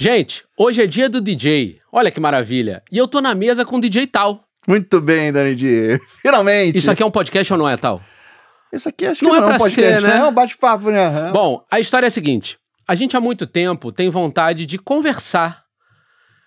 Gente, hoje é dia do DJ. Olha que maravilha. E eu tô na mesa com o DJ Tal. Muito bem, Dani Dias. Finalmente. Isso aqui é um podcast ou não é, Tal? Isso aqui acho não que é não é, um podcast, ser, né? né? É um bate-papo, né? Bom, a história é a seguinte. A gente há muito tempo tem vontade de conversar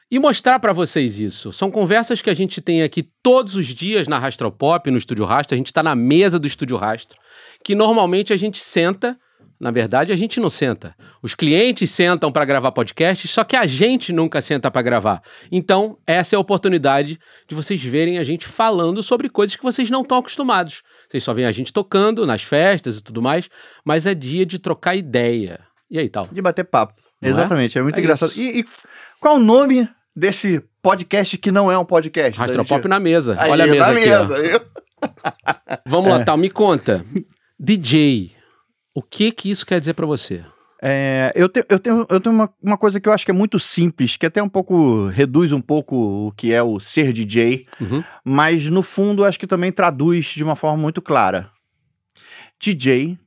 e mostrar para vocês isso. São conversas que a gente tem aqui todos os dias na Rastropop, no Estúdio Rastro. A gente está na mesa do Estúdio Rastro, que normalmente a gente senta na verdade, a gente não senta. Os clientes sentam para gravar podcast, só que a gente nunca senta para gravar. Então, essa é a oportunidade de vocês verem a gente falando sobre coisas que vocês não estão acostumados. Vocês só veem a gente tocando nas festas e tudo mais, mas é dia de trocar ideia. E aí, tal? De bater papo. Não é? Exatamente, é? é muito é engraçado. E, e qual o nome desse podcast que não é um podcast? Né, Rastropop gente... na mesa. Aí, Olha a mesa aqui. Mesa, Vamos lá, é. tal, me conta. DJ o que que isso quer dizer para você? É, eu, te, eu, tenho, eu tenho uma, uma coisa que eu acho que é muito simples, que até um pouco reduz um pouco o que é o ser DJ, uhum. mas no fundo acho que também traduz de uma forma muito clara. DJ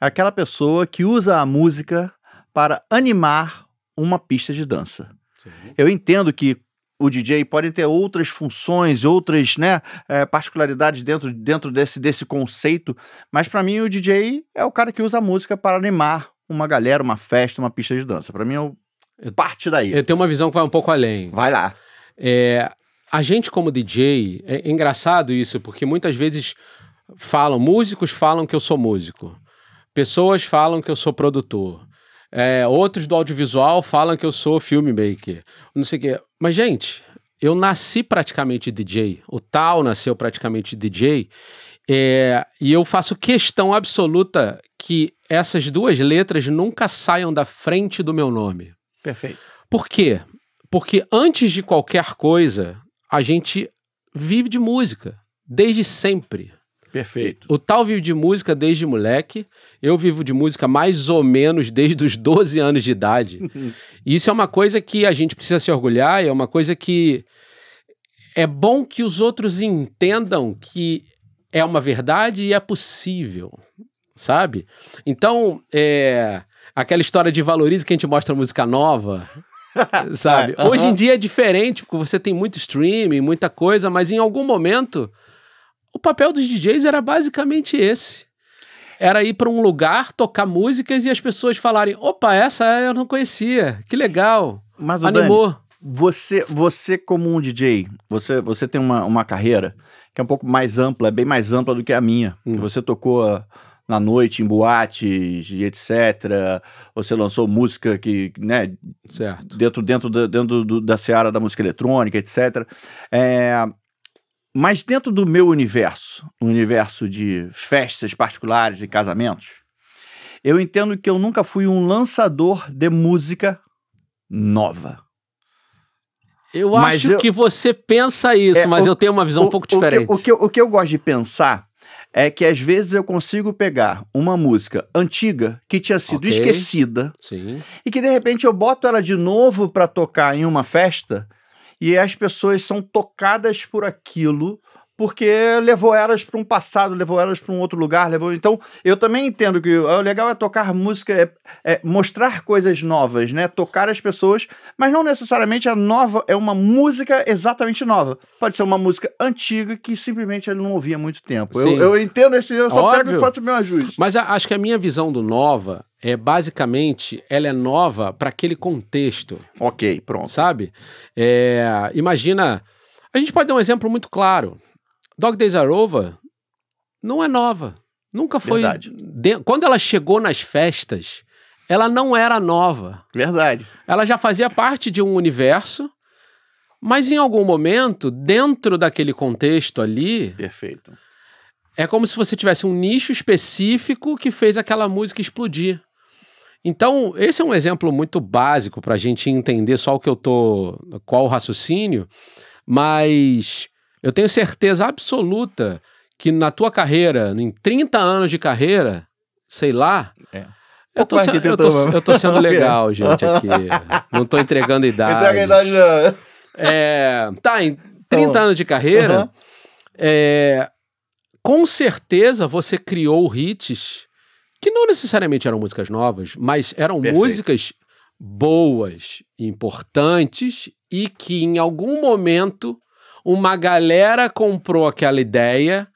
é aquela pessoa que usa a música para animar uma pista de dança. Sim. Eu entendo que o DJ pode ter outras funções, outras né, é, particularidades dentro, dentro desse, desse conceito, mas para mim o DJ é o cara que usa a música para animar uma galera, uma festa, uma pista de dança. Para mim é o... eu, parte daí. Eu tenho uma visão que vai um pouco além. Vai lá. É, a gente como DJ, é, é engraçado isso, porque muitas vezes falam, músicos falam que eu sou músico, pessoas falam que eu sou produtor. É, outros do audiovisual falam que eu sou filmmaker, não sei o quê. Mas, gente, eu nasci praticamente DJ. O Tal nasceu praticamente DJ. É, e eu faço questão absoluta que essas duas letras nunca saiam da frente do meu nome. Perfeito. Por quê? Porque antes de qualquer coisa, a gente vive de música, desde sempre. Perfeito. O tal vive de música desde moleque. Eu vivo de música mais ou menos desde os 12 anos de idade. isso é uma coisa que a gente precisa se orgulhar, é uma coisa que é bom que os outros entendam que é uma verdade e é possível, sabe? Então, é, aquela história de valorize que a gente mostra música nova. sabe? Hoje em dia é diferente, porque você tem muito streaming, muita coisa, mas em algum momento o papel dos DJs era basicamente esse. Era ir para um lugar, tocar músicas e as pessoas falarem: opa, essa eu não conhecia, que legal. Mas, Animou. Dani, você, você, como um DJ, você, você tem uma, uma carreira que é um pouco mais ampla, é bem mais ampla do que a minha. Hum. Você tocou ah, na noite, em boates, etc. Você lançou música que, né, certo. dentro, dentro, dentro do, da seara da música eletrônica, etc. É, mas dentro do meu universo, o universo de festas particulares e casamentos, eu entendo que eu nunca fui um lançador de música nova. Eu mas acho eu, que você pensa isso, é, mas o, eu tenho uma visão o, um pouco diferente. O que, o, que, o que eu gosto de pensar é que às vezes eu consigo pegar uma música antiga que tinha sido okay. esquecida Sim. e que de repente eu boto ela de novo para tocar em uma festa e as pessoas são tocadas por aquilo porque levou elas para um passado, levou elas para um outro lugar, levou. Então, eu também entendo que ah, o legal é tocar música, é, é, mostrar coisas novas, né? Tocar as pessoas, mas não necessariamente a nova é uma música exatamente nova. Pode ser uma música antiga que simplesmente ele não ouvia há muito tempo. Eu, eu, entendo esse, eu só Óbvio. pego e faço meu ajuste. Mas a, acho que a minha visão do nova é, basicamente, ela é nova para aquele contexto. Ok, pronto. Sabe? É, imagina. A gente pode dar um exemplo muito claro. Dog Days Are Over não é nova. Nunca foi. De... Quando ela chegou nas festas, ela não era nova. Verdade. Ela já fazia parte de um universo, mas em algum momento, dentro daquele contexto ali. Perfeito. É como se você tivesse um nicho específico que fez aquela música explodir. Então, esse é um exemplo muito básico para a gente entender só o que eu tô, qual o raciocínio, mas eu tenho certeza absoluta que na tua carreira, em 30 anos de carreira, sei lá, é. Eu tô, sendo, eu, tô, eu tô, sendo legal, gente, aqui. Não tô entregando idade. Entrega a idade, não. Né? É, tá, em 30 então, anos de carreira, uh -huh. é, com certeza você criou hits que não necessariamente eram músicas novas, mas eram Perfeito. músicas boas, importantes e que em algum momento uma galera comprou aquela ideia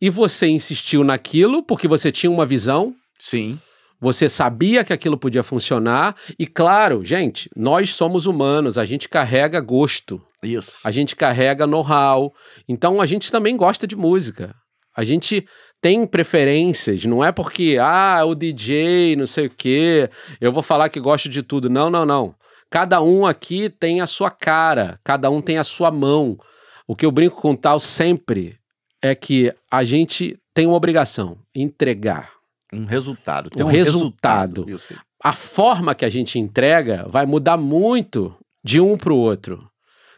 e você insistiu naquilo porque você tinha uma visão. Sim. Você sabia que aquilo podia funcionar e claro, gente, nós somos humanos, a gente carrega gosto. Isso. A gente carrega know-how. Então a gente também gosta de música. A gente tem preferências, não é porque, ah, o DJ, não sei o quê, eu vou falar que gosto de tudo. Não, não, não. Cada um aqui tem a sua cara, cada um tem a sua mão. O que eu brinco com tal sempre é que a gente tem uma obrigação: entregar. Um resultado. Tem um, um resultado. resultado. A forma que a gente entrega vai mudar muito de um para o outro.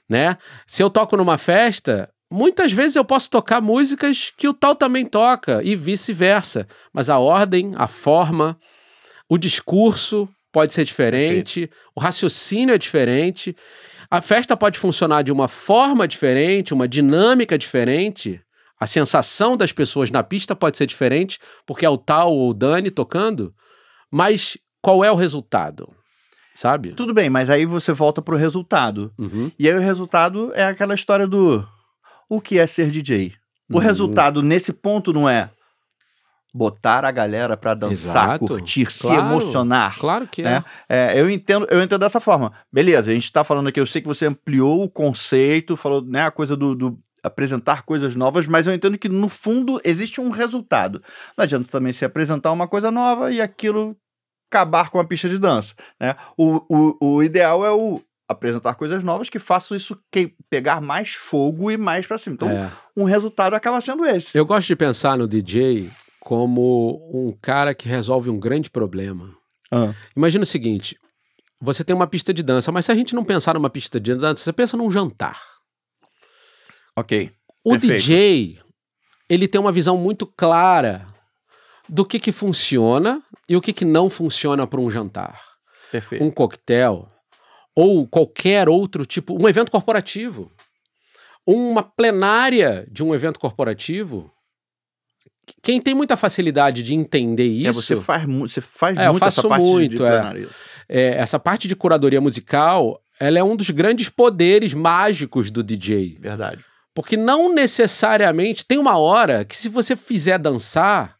Né? Se eu toco numa festa, Muitas vezes eu posso tocar músicas que o tal também toca e vice-versa, mas a ordem, a forma, o discurso pode ser diferente, Perfeito. o raciocínio é diferente. A festa pode funcionar de uma forma diferente, uma dinâmica diferente. A sensação das pessoas na pista pode ser diferente, porque é o tal ou o Dani tocando, mas qual é o resultado? Sabe? Tudo bem, mas aí você volta pro resultado. Uhum. E aí o resultado é aquela história do o que é ser DJ. O uhum. resultado nesse ponto não é botar a galera para dançar, Exato. curtir, claro. se emocionar. Claro que né? é. é. Eu entendo, eu entendo dessa forma. Beleza, a gente está falando aqui, eu sei que você ampliou o conceito, falou né, a coisa do, do apresentar coisas novas, mas eu entendo que no fundo existe um resultado. Não adianta também se apresentar uma coisa nova e aquilo acabar com a pista de dança, né? O, o, o ideal é o apresentar coisas novas que façam isso que pegar mais fogo e mais para cima. Então, é. um resultado acaba sendo esse. Eu gosto de pensar no DJ como um cara que resolve um grande problema. Ah. Imagina o seguinte: você tem uma pista de dança, mas se a gente não pensar numa pista de dança, você pensa num jantar. Ok. O Perfeito. DJ ele tem uma visão muito clara do que que funciona e o que que não funciona para um jantar. Perfeito. Um coquetel, ou qualquer outro tipo, um evento corporativo, uma plenária de um evento corporativo, quem tem muita facilidade de entender é, isso. É, você faz, você faz é, muito essa parte muito, de, plenária é, é, Essa parte de curadoria musical, ela é um dos grandes poderes mágicos do DJ. Verdade. Porque não necessariamente tem uma hora que se você fizer dançar,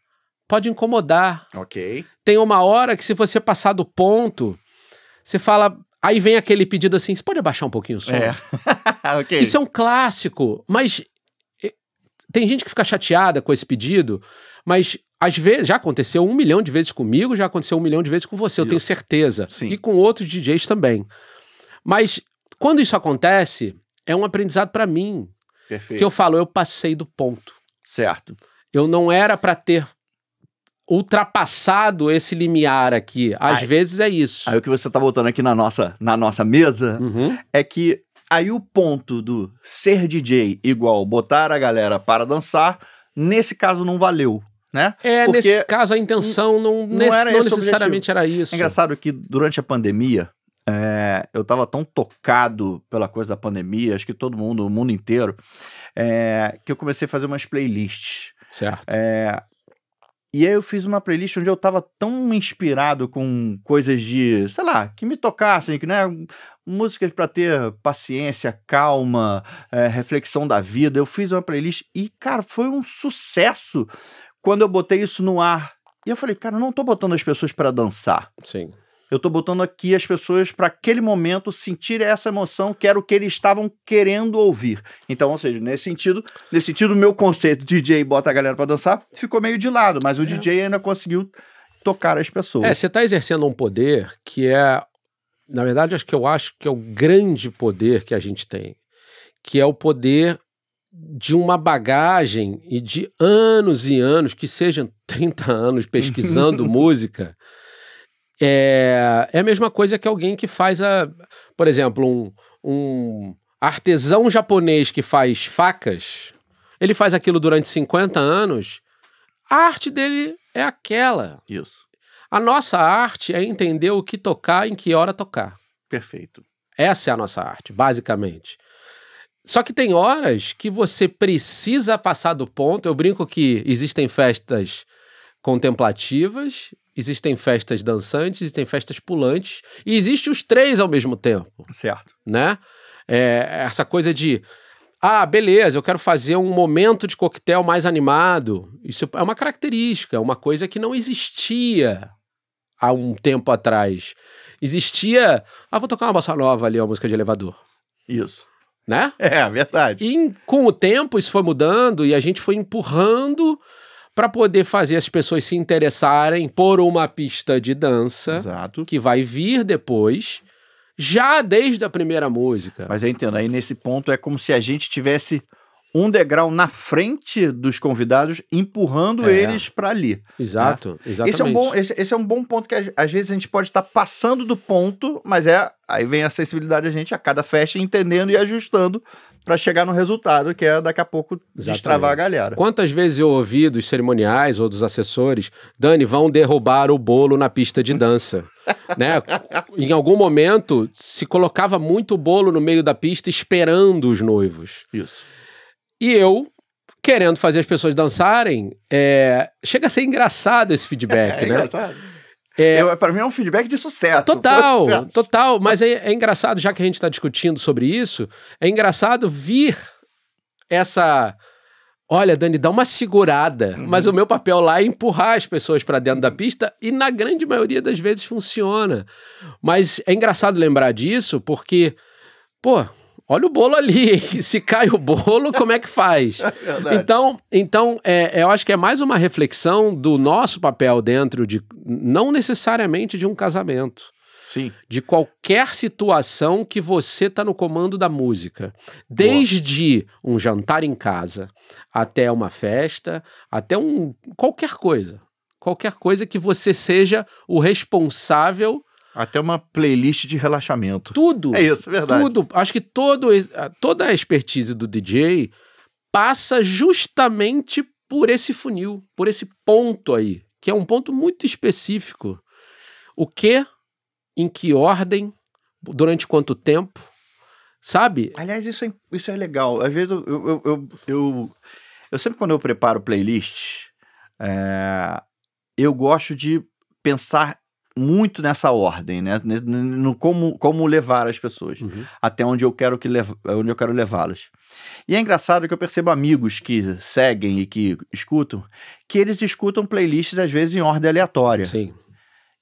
pode incomodar. OK. Tem uma hora que se você passar do ponto, você fala, Aí vem aquele pedido assim: você pode abaixar um pouquinho o som? É. okay. Isso é um clássico, mas tem gente que fica chateada com esse pedido, mas às vezes já aconteceu um milhão de vezes comigo, já aconteceu um milhão de vezes com você, eu tenho certeza. Sim. E com outros DJs também. Mas quando isso acontece, é um aprendizado para mim. Perfeito. Que eu falo, eu passei do ponto. Certo. Eu não era para ter ultrapassado esse limiar aqui. Às aí, vezes é isso. Aí o que você está botando aqui na nossa, na nossa mesa uhum. é que aí o ponto do ser DJ igual botar a galera para dançar, nesse caso não valeu. Né? É, Porque nesse caso a intenção não, não, era não necessariamente era isso. É engraçado que durante a pandemia, é, eu estava tão tocado pela coisa da pandemia, acho que todo mundo, o mundo inteiro, é, que eu comecei a fazer umas playlists. Certo. É, e aí eu fiz uma playlist onde eu tava tão inspirado com coisas de, sei lá, que me tocassem, que né, músicas para ter paciência, calma, é, reflexão da vida. Eu fiz uma playlist e cara, foi um sucesso quando eu botei isso no ar. E eu falei, cara, eu não tô botando as pessoas para dançar. Sim. Eu estou botando aqui as pessoas para aquele momento sentir essa emoção, que era o que eles estavam querendo ouvir. Então, ou seja, nesse sentido, nesse sentido, o meu conceito de DJ bota a galera para dançar ficou meio de lado, mas o é. DJ ainda conseguiu tocar as pessoas. É, você está exercendo um poder que é, na verdade, acho que eu acho que é o grande poder que a gente tem, que é o poder de uma bagagem e de anos e anos, que sejam 30 anos pesquisando música, é, é a mesma coisa que alguém que faz a. Por exemplo, um, um artesão japonês que faz facas, ele faz aquilo durante 50 anos, a arte dele é aquela. Isso. A nossa arte é entender o que tocar, em que hora tocar. Perfeito. Essa é a nossa arte, basicamente. Só que tem horas que você precisa passar do ponto. Eu brinco que existem festas contemplativas Existem festas dançantes, existem festas pulantes, e existe os três ao mesmo tempo. Certo. Né? É, essa coisa de ah, beleza, eu quero fazer um momento de coquetel mais animado. Isso é uma característica, é uma coisa que não existia há um tempo atrás. Existia, ah, vou tocar uma bossa nova ali, uma música de elevador. Isso. Né? É, verdade. E com o tempo isso foi mudando e a gente foi empurrando para poder fazer as pessoas se interessarem por uma pista de dança Exato. que vai vir depois, já desde a primeira música. Mas eu entendo, aí nesse ponto é como se a gente tivesse um degrau na frente dos convidados, empurrando é. eles para ali. Né? Exato, né? exatamente. Esse é, um bom, esse, esse, é um bom ponto que às vezes a gente pode estar tá passando do ponto, mas é aí vem a sensibilidade da gente a cada festa entendendo e ajustando para chegar no resultado, que é daqui a pouco exatamente. destravar a galera. Quantas vezes eu ouvi dos cerimoniais ou dos assessores, Dani, vão derrubar o bolo na pista de dança. né? Em algum momento se colocava muito bolo no meio da pista esperando os noivos. Isso. E eu, querendo fazer as pessoas dançarem, é... chega a ser engraçado esse feedback, é, é né? Engraçado. É, é para mim é um feedback de sucesso. Total, sucesso. total. Mas é, é, engraçado, já que a gente está discutindo sobre isso, é engraçado vir essa. Olha, Dani, dá uma segurada. Uhum. Mas o meu papel lá é empurrar as pessoas para dentro da uhum. pista e, na grande maioria das vezes, funciona. Mas é engraçado lembrar disso porque, pô, olha o bolo ali, se cai o bolo, como é que faz? É então, então é, eu acho que é mais uma reflexão do nosso papel dentro de, não necessariamente de um casamento. Sim. De qualquer situação que você está no comando da música. Desde Boa. um jantar em casa, até uma festa, até um qualquer coisa. Qualquer coisa que você seja o responsável até uma playlist de relaxamento. Tudo. É isso, é verdade. Tudo. Acho que todo, ah, toda a expertise do DJ passa justamente por esse funil, por esse ponto aí, que é um ponto muito específico. O que, em que ordem, durante quanto tempo, sabe? Aliás, isso é, isso é legal. Às vezes eu, eu, eu, eu, eu sempre quando eu preparo playlist, é, eh, eu gosto de pensar muito nessa ordem, né? No como, como levar as pessoas uhum. até onde eu quero que onde eu quero levá-las. E é engraçado que eu percebo amigos que seguem e que escutam que eles escutam playlists às vezes em ordem aleatória. Sim.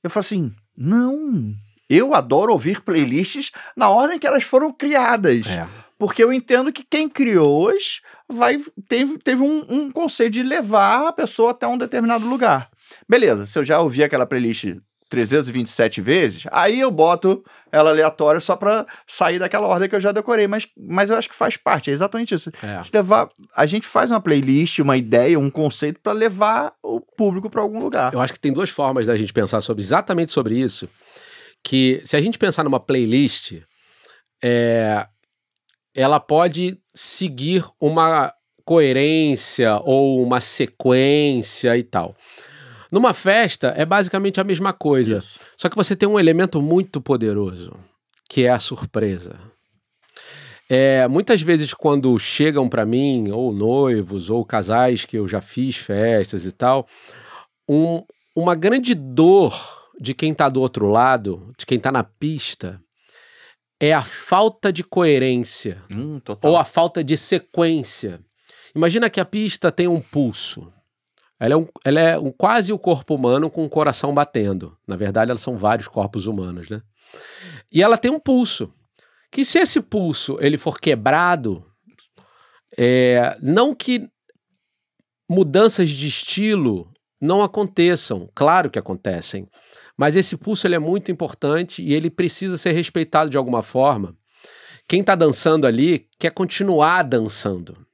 Eu falo assim, não. Eu adoro ouvir playlists na ordem que elas foram criadas. É. Porque eu entendo que quem criou-as vai, teve, teve um, um conceito de levar a pessoa até um determinado lugar. Beleza, se eu já ouvi aquela playlist 327 vezes, aí eu boto ela aleatória só para sair daquela ordem que eu já decorei. Mas, mas eu acho que faz parte, é exatamente isso. É. A, gente levar, a gente faz uma playlist, uma ideia, um conceito para levar o público para algum lugar. Eu acho que tem duas formas da gente pensar sobre exatamente sobre isso. Que se a gente pensar numa playlist, é, ela pode seguir uma coerência ou uma sequência e tal. Numa festa é basicamente a mesma coisa, Isso. só que você tem um elemento muito poderoso, que é a surpresa. É, muitas vezes quando chegam para mim ou noivos ou casais que eu já fiz festas e tal, um, uma grande dor de quem está do outro lado, de quem está na pista, é a falta de coerência hum, ou a falta de sequência. Imagina que a pista tem um pulso. Ela é, um, ela é um, quase o corpo humano com o coração batendo. Na verdade, elas são vários corpos humanos, né? E ela tem um pulso. Que se esse pulso ele for quebrado, é, não que mudanças de estilo não aconteçam, claro que acontecem, mas esse pulso ele é muito importante e ele precisa ser respeitado de alguma forma. Quem está dançando ali quer continuar dançando.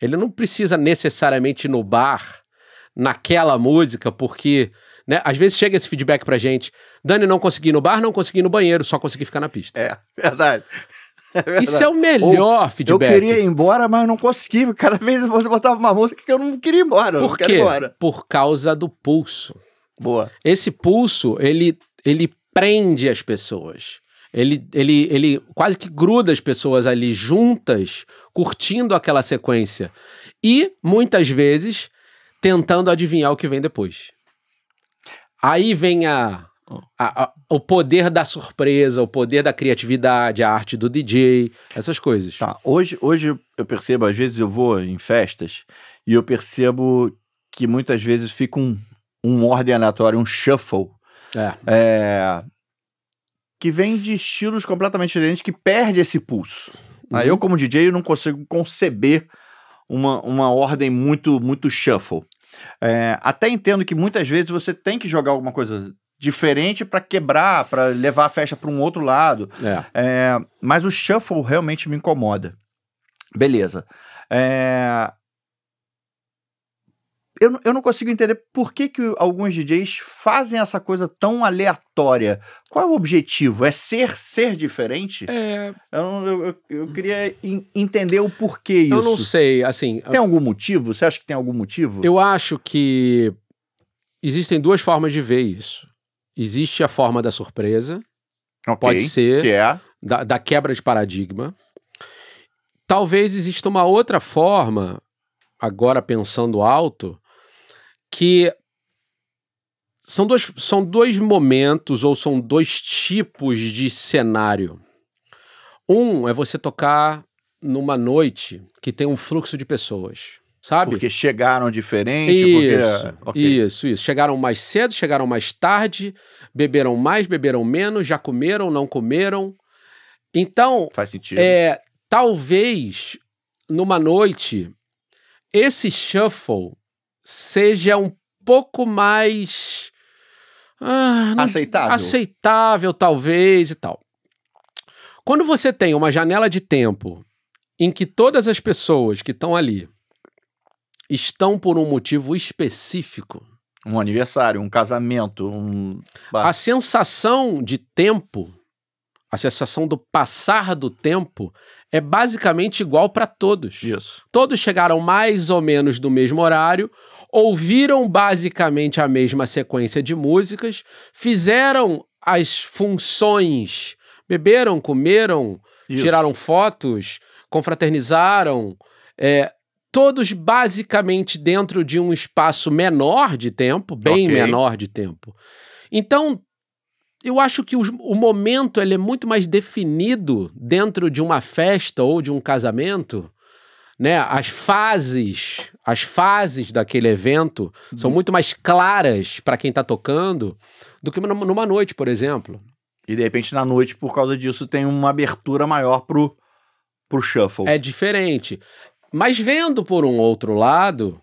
Ele não precisa necessariamente no bar naquela música, porque né? Às vezes chega esse feedback pra gente. Dani, não consegui ir no bar, não consegui ir no banheiro, só consegui ficar na pista. É, verdade. É Isso é o melhor Ou, feedback. Eu queria ir embora, mas não consegui. Cada vez você botava uma música que eu não queria ir embora. Por quê? Embora. Por causa do pulso. Boa. Esse pulso, ele, ele prende as pessoas. Ele, ele, ele quase que gruda as pessoas ali juntas, curtindo aquela sequência. E, muitas vezes, tentando adivinhar o que vem depois. Aí vem a, a, a, o poder da surpresa, o poder da criatividade, a arte do DJ, essas coisas. Tá, hoje, hoje eu percebo, às vezes eu vou em festas e eu percebo que muitas vezes fica um, um aleatório, um shuffle. É. é. que vem de estilos completamente diferentes, que perde esse pulso. Uhum. Aí eu, como DJ, eu não consigo conceber uma, uma ordem muito, muito shuffle. É, até entendo que muitas vezes você tem que jogar alguma coisa diferente para quebrar, para levar a festa para um outro lado. É. É, mas o shuffle realmente me incomoda. Beleza. É, eu, eu não consigo entender por que, que alguns DJs fazem essa coisa tão aleatória. Qual é o objetivo? É ser ser diferente? É. Eu, eu, eu queria in, entender o porquê isso. Eu não sei, assim. Tem algum motivo? Você acha que tem algum motivo? Eu acho que existem duas formas de ver isso. Existe a forma da surpresa. Okay, pode ser. Que é. Da, da quebra de paradigma. Talvez exista uma outra forma, agora pensando alto, que são dois, são dois momentos ou são dois tipos de cenário. Um é você tocar numa noite que tem um fluxo de pessoas, sabe? Porque chegaram diferente, isso, porque... Ah, okay. isso, isso. Chegaram mais cedo, chegaram mais tarde, beberam mais, beberam menos, já comeram, não comeram. Então, faz sentido. É, talvez numa noite esse shuffle seja um pouco mais. Ah, não, aceitável. Aceitável, talvez e tal. Quando você tem uma janela de tempo em que todas as pessoas que estão ali estão por um motivo específico um aniversário, um casamento, um. A sensação de tempo, a sensação do passar do tempo, é basicamente igual para todos. Isso. Todos chegaram mais ou menos do mesmo horário, ouviram basicamente a mesma sequência de músicas, fizeram as funções, beberam, comeram, Isso. tiraram fotos, confraternizaram, é, todos basicamente dentro de um espaço menor de tempo, bem okay. menor de tempo. Então, eu acho que o, o momento ele é muito mais definido dentro de uma festa ou de um casamento né, as fases, as fases daquele evento são uhum. muito mais claras para quem está tocando do que numa noite, por exemplo. E de repente na noite, por causa disso, tem uma abertura maior pro, pro shuffle. É diferente. Mas vendo por um outro lado,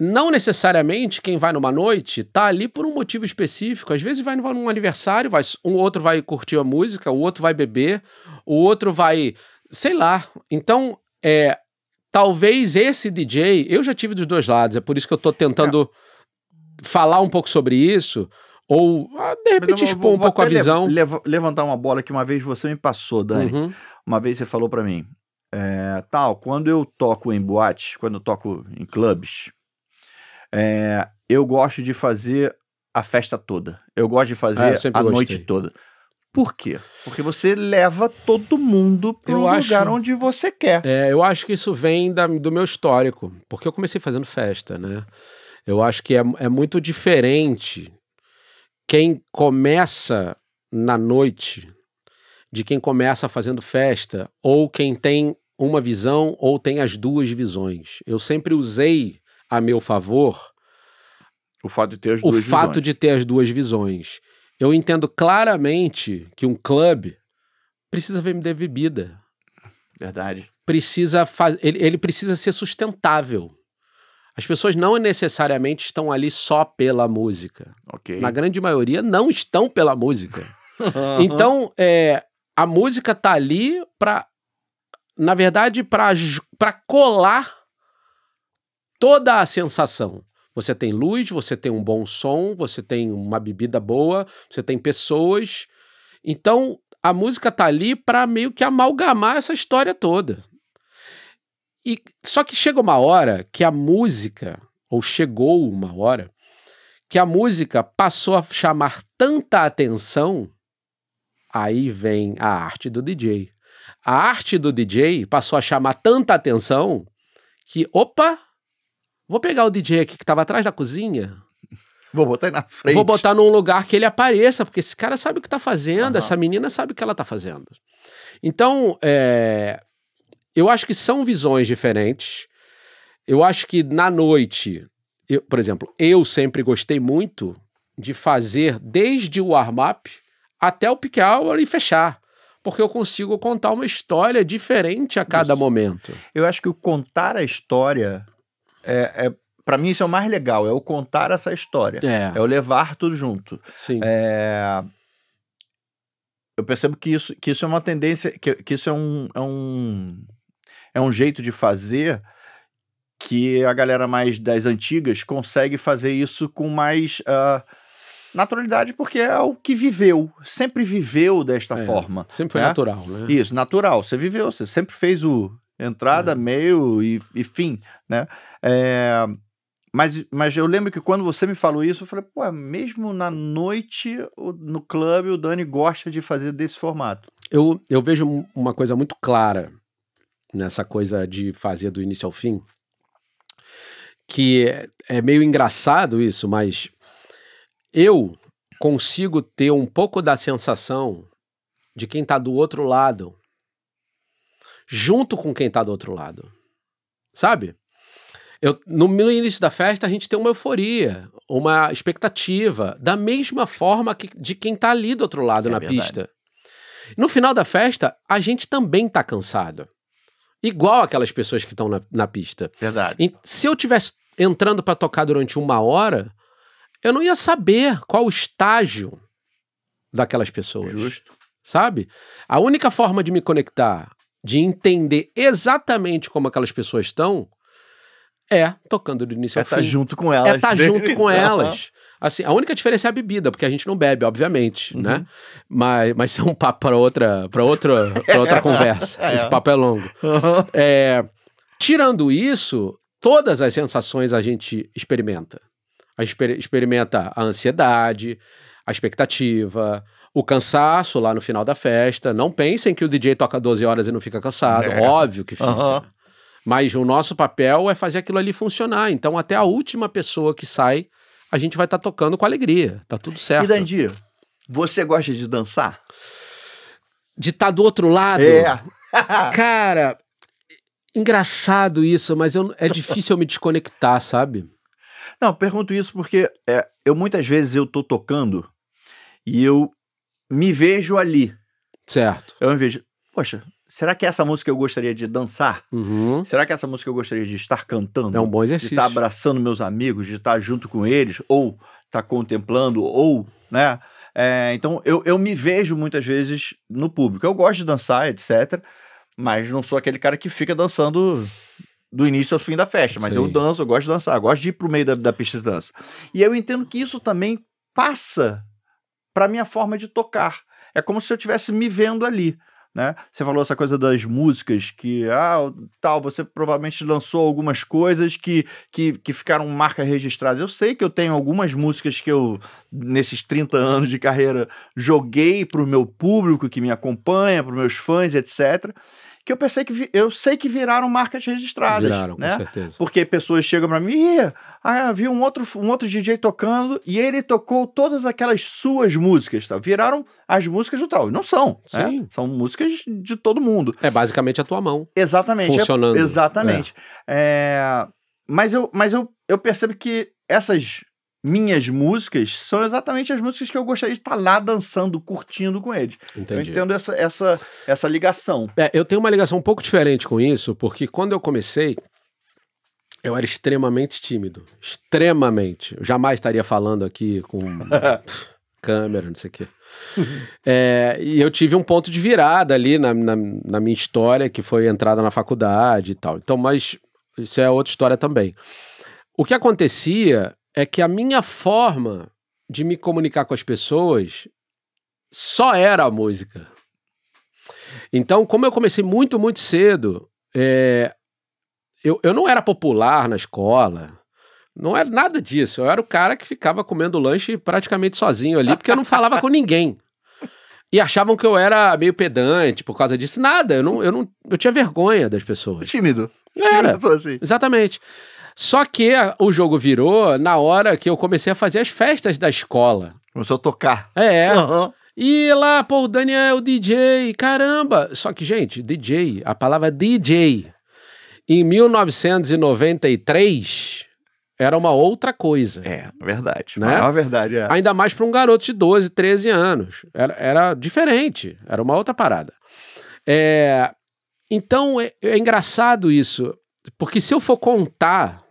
não necessariamente quem vai numa noite tá ali por um motivo específico. Às vezes vai num aniversário, vai, um outro vai curtir a música, o outro vai beber, o outro vai. Sei lá. Então, é, Talvez esse DJ, eu já tive dos dois lados, é por isso que eu estou tentando é. falar um pouco sobre isso, ou ah, de repente expor um pouco a visão. Lev levantar uma bola que uma vez você me passou, Dani. Uhum. Uma vez você falou para mim, é, tal, quando eu toco em boates, quando eu toco em clubes, é, eu gosto de fazer a festa toda. Eu gosto de fazer ah, a gostei. noite toda. Por quê? Porque você leva todo mundo para o lugar onde você quer. É, eu acho que isso vem da, do meu histórico, porque eu comecei fazendo festa, né? Eu acho que é, é muito diferente quem começa na noite de quem começa fazendo festa ou quem tem uma visão ou tem as duas visões. Eu sempre usei a meu favor o fato de ter as, duas, fato visões. De ter as duas visões. Eu entendo claramente que um clube precisa vender bebida. Verdade. Precisa faz... ele, ele precisa ser sustentável. As pessoas não necessariamente estão ali só pela música. Okay. Na grande maioria, não estão pela música. então, é, a música está ali para, na verdade, para colar toda a sensação. Você tem luz, você tem um bom som, você tem uma bebida boa, você tem pessoas. Então, a música tá ali para meio que amalgamar essa história toda. E só que chega uma hora que a música, ou chegou uma hora, que a música passou a chamar tanta atenção, aí vem a arte do DJ. A arte do DJ passou a chamar tanta atenção que, opa, Vou pegar o DJ aqui que tava atrás da cozinha. Vou botar ele na frente. Vou botar num lugar que ele apareça, porque esse cara sabe o que tá fazendo, uhum. essa menina sabe o que ela tá fazendo. Então, é, eu acho que são visões diferentes. Eu acho que na noite, eu, por exemplo, eu sempre gostei muito de fazer desde o warm-up até o peak hour e fechar. Porque eu consigo contar uma história diferente a cada Isso. momento. Eu acho que o contar a história é, é para mim isso é o mais legal, é o contar essa história, é, é o levar tudo junto. Sim. É... Eu percebo que isso, que isso é uma tendência, que, que isso é um, é um é um jeito de fazer que a galera mais das antigas consegue fazer isso com mais uh, naturalidade, porque é o que viveu, sempre viveu desta é, forma. Sempre foi né? natural, né? Isso, natural. Você viveu, você sempre fez o Entrada, é. Uhum. meio e, e, fim, né? É, mas, mas eu lembro que quando você me falou isso, eu falei, pô, mesmo na noite, no clube, o Dani gosta de fazer desse formato. Eu, eu vejo uma coisa muito clara nessa coisa de fazer do início ao fim, que é, é meio engraçado isso, mas eu consigo ter um pouco da sensação de quem está do outro lado junto com quem está do outro lado. Sabe? Eu, no, início da festa, a gente tem uma euforia, uma expectativa, da mesma forma que, de quem está ali do outro lado é na verdade. pista. No final da festa, a gente também está cansado. Igual aquelas pessoas que estão na, na, pista. Verdade. E, se eu tivesse entrando para tocar durante uma hora, eu não ia saber qual o estágio daquelas pessoas. Justo. Sabe? A única forma de me conectar de entender exatamente como aquelas pessoas estão é tocando do início é ao fim. É junto com elas. É tá junto com elas. Assim, a única diferença é a bebida, porque a gente não bebe, obviamente, né? uhum. né? Mas, mas isso é um papo para outra, para outra, pra outra conversa. É. Esse papo é longo. Uhum. É, tirando isso, todas as sensações a gente experimenta. A gente experimenta a ansiedade, a expectativa, o cansaço lá no final da festa. Não pensem que o DJ toca 12 horas e não fica cansado. É. Óbvio que fica. Uhum. Mas o nosso papel é fazer aquilo ali funcionar. Então, até a última pessoa que sai, a gente vai estar tá tocando com alegria. Tá tudo certo. E Dandia, você gosta de dançar? De estar tá do outro lado? É. Cara, engraçado isso, mas eu, é difícil eu me desconectar, sabe? Não, pergunto isso porque é, eu muitas vezes eu tô tocando e eu me vejo ali. Certo. Eu me vejo, poxa, será que é essa música eu gostaria de dançar? Uhum. Será que é essa música eu gostaria de estar cantando? É um bom exercício. De tá estar abraçando meus amigos, de estar tá junto com eles, ou estar tá contemplando, ou, né? É, então, eu, eu me vejo muitas vezes no público. Eu gosto de dançar, etc. Mas não sou aquele cara que fica dançando do início ao fim da festa. Mas Sim. eu danço, eu gosto de dançar, gosto de ir pro meio da, da pista de dança. E eu entendo que isso também passa para minha forma de tocar. É como se eu estivesse me vendo ali. Né? Você falou essa coisa das músicas que, ah, tal, você provavelmente lançou algumas coisas que, que, que ficaram marca registradas. Eu sei que eu tenho algumas músicas que eu, nesses 30 anos de carreira, joguei para o meu público que me acompanha, para os meus fãs, etc que eu pensei que eu sei que viraram marcas registradas. Viraram, né? com certeza. Porque pessoas chegam para mim e ah, vi um outro, um outro DJ tocando e ele tocou todas aquelas suas músicas, tá? Viraram as músicas do tal. Não são. Né? Sim. Né? São músicas de todo mundo. É basicamente a tua mão. Exatamente. É funcionando. É, exatamente. É. É, mas eu, mas eu, eu percebo que essas minhas músicas são exatamente as músicas que eu gostaria de estar tá lá dançando, curtindo com eles. Entendi. Eu entendo essa, essa, essa ligação. É, eu tenho uma ligação um pouco diferente com isso, porque quando eu comecei, eu era extremamente tímido. Extremamente. Eu jamais estaria falando aqui com câmera, não sei o quê. É, e eu tive um ponto de virada ali na, na, na minha história, que foi entrada na faculdade e tal. Então, mas isso é outra história também. O que acontecia é que a minha forma de me comunicar com as pessoas só era a música. Então, como eu comecei muito, muito cedo, é, eu, eu não era popular na escola. Não era nada disso. Eu era o cara que ficava comendo lanche praticamente sozinho ali, porque eu não falava com ninguém. E achavam que eu era meio pedante por causa disso. Nada, eu não, eu não eu tinha vergonha das pessoas. Tímido. Era. Tímido assim. Exatamente. Só que o jogo virou na hora que eu comecei a fazer as festas da escola. Começou a tocar. É. Uhum. E lá, pô, o Daniel, é DJ, caramba! Só que, gente, DJ, a palavra DJ, em 1993, era uma outra coisa. É, verdade. Né? Maior verdade, é. Ainda mais para um garoto de 12, 13 anos. Era, era diferente, era uma outra parada. É, então, é, é engraçado isso, porque se eu for contar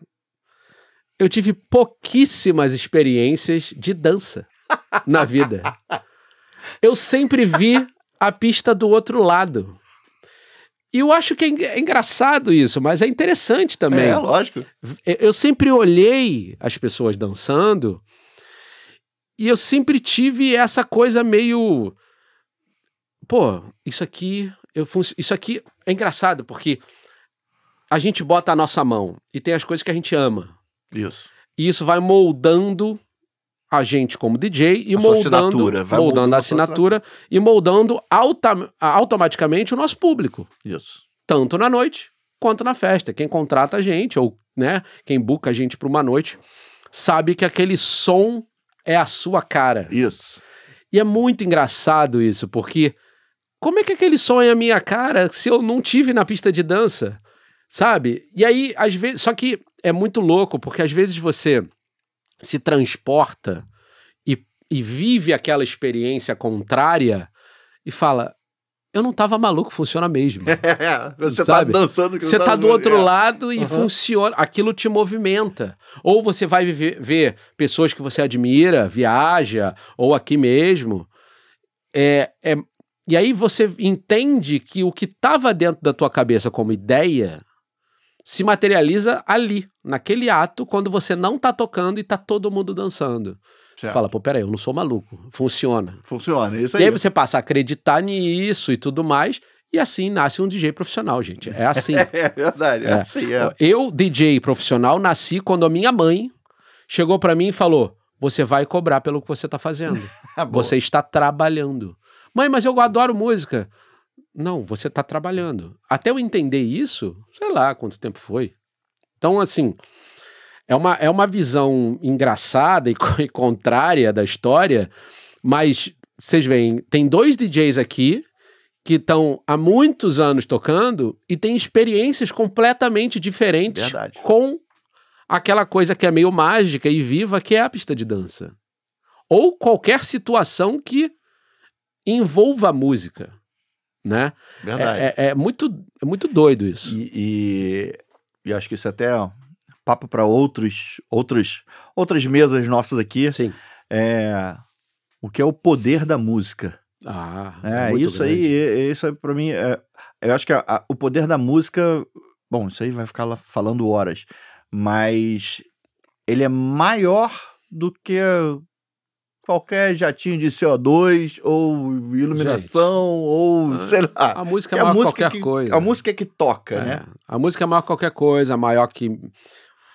eu tive pouquíssimas experiências de dança na vida. Eu sempre vi a pista do outro lado. E eu acho que é, é engraçado isso, mas é interessante também. É, lógico. Eu sempre olhei as pessoas dançando e eu sempre tive essa coisa meio. Pô, isso aqui. Eu fun... Isso aqui é engraçado, porque a gente bota a nossa mão e tem as coisas que a gente ama. Isso. E isso vai moldando a gente como DJ e a moldando, assinatura. Vai moldando a assinatura, e moldando autom automaticamente o nosso público. Isso. Tanto na noite quanto na festa. Quem contrata a gente ou, né, quem busca a gente para uma noite sabe que aquele som é a sua cara. Isso. E é muito engraçado isso, porque como é que aquele som é a minha cara se eu não tive na pista de dança? Sabe? E aí, às vezes, só que é muito louco, porque às vezes você se transporta e, e vive aquela experiência contrária e fala. Eu não tava maluco, funciona mesmo. você sabe? tá dançando Você tá, tá do outro é. lado e uhum. funciona. Aquilo te movimenta. Ou você vai viver, ver pessoas que você admira, viaja, ou aqui mesmo. É, é, e aí você entende que o que estava dentro da tua cabeça como ideia se materializa ali, naquele ato, quando você não tá tocando e tá todo mundo dançando. Certo. Fala, pô, peraí, eu não sou maluco. Funciona. Funciona, é isso aí. E aí você passa a acreditar nisso e tudo mais. E assim nasce um DJ profissional, gente. É assim. é verdade, é, é. assim. É. Eu, DJ profissional, nasci quando a minha mãe chegou para mim e falou: Você vai cobrar pelo que você tá fazendo. você está trabalhando. Mãe, mas eu adoro música. Não, você está trabalhando. Até eu entender isso, sei lá quanto tempo foi. Então, assim, é uma, é uma visão engraçada e, e contrária da história, mas vocês veem, tem dois DJs aqui que estão há muitos anos tocando e têm experiências completamente diferentes Verdade. com aquela coisa que é meio mágica e viva que é a pista de dança. Ou qualquer situação que envolva a música né? Verdade. É, é, é muito, é muito doido isso. E, e, e acho que isso é até papo para outros, outros, outras mesas nossas aqui. Sim. É, o que é o poder da música. Ah, é, é isso grande. aí, isso aí é, é para mim, é, eu acho que a, a, o poder da música, bom, isso aí vai ficar lá falando horas, mas ele é maior do que qualquer jatinho de CO2 ou iluminação Gente, ou ah. sei lá. A música é maior a música qualquer que, coisa. A música é que toca, é. né? A música é maior que qualquer coisa, maior que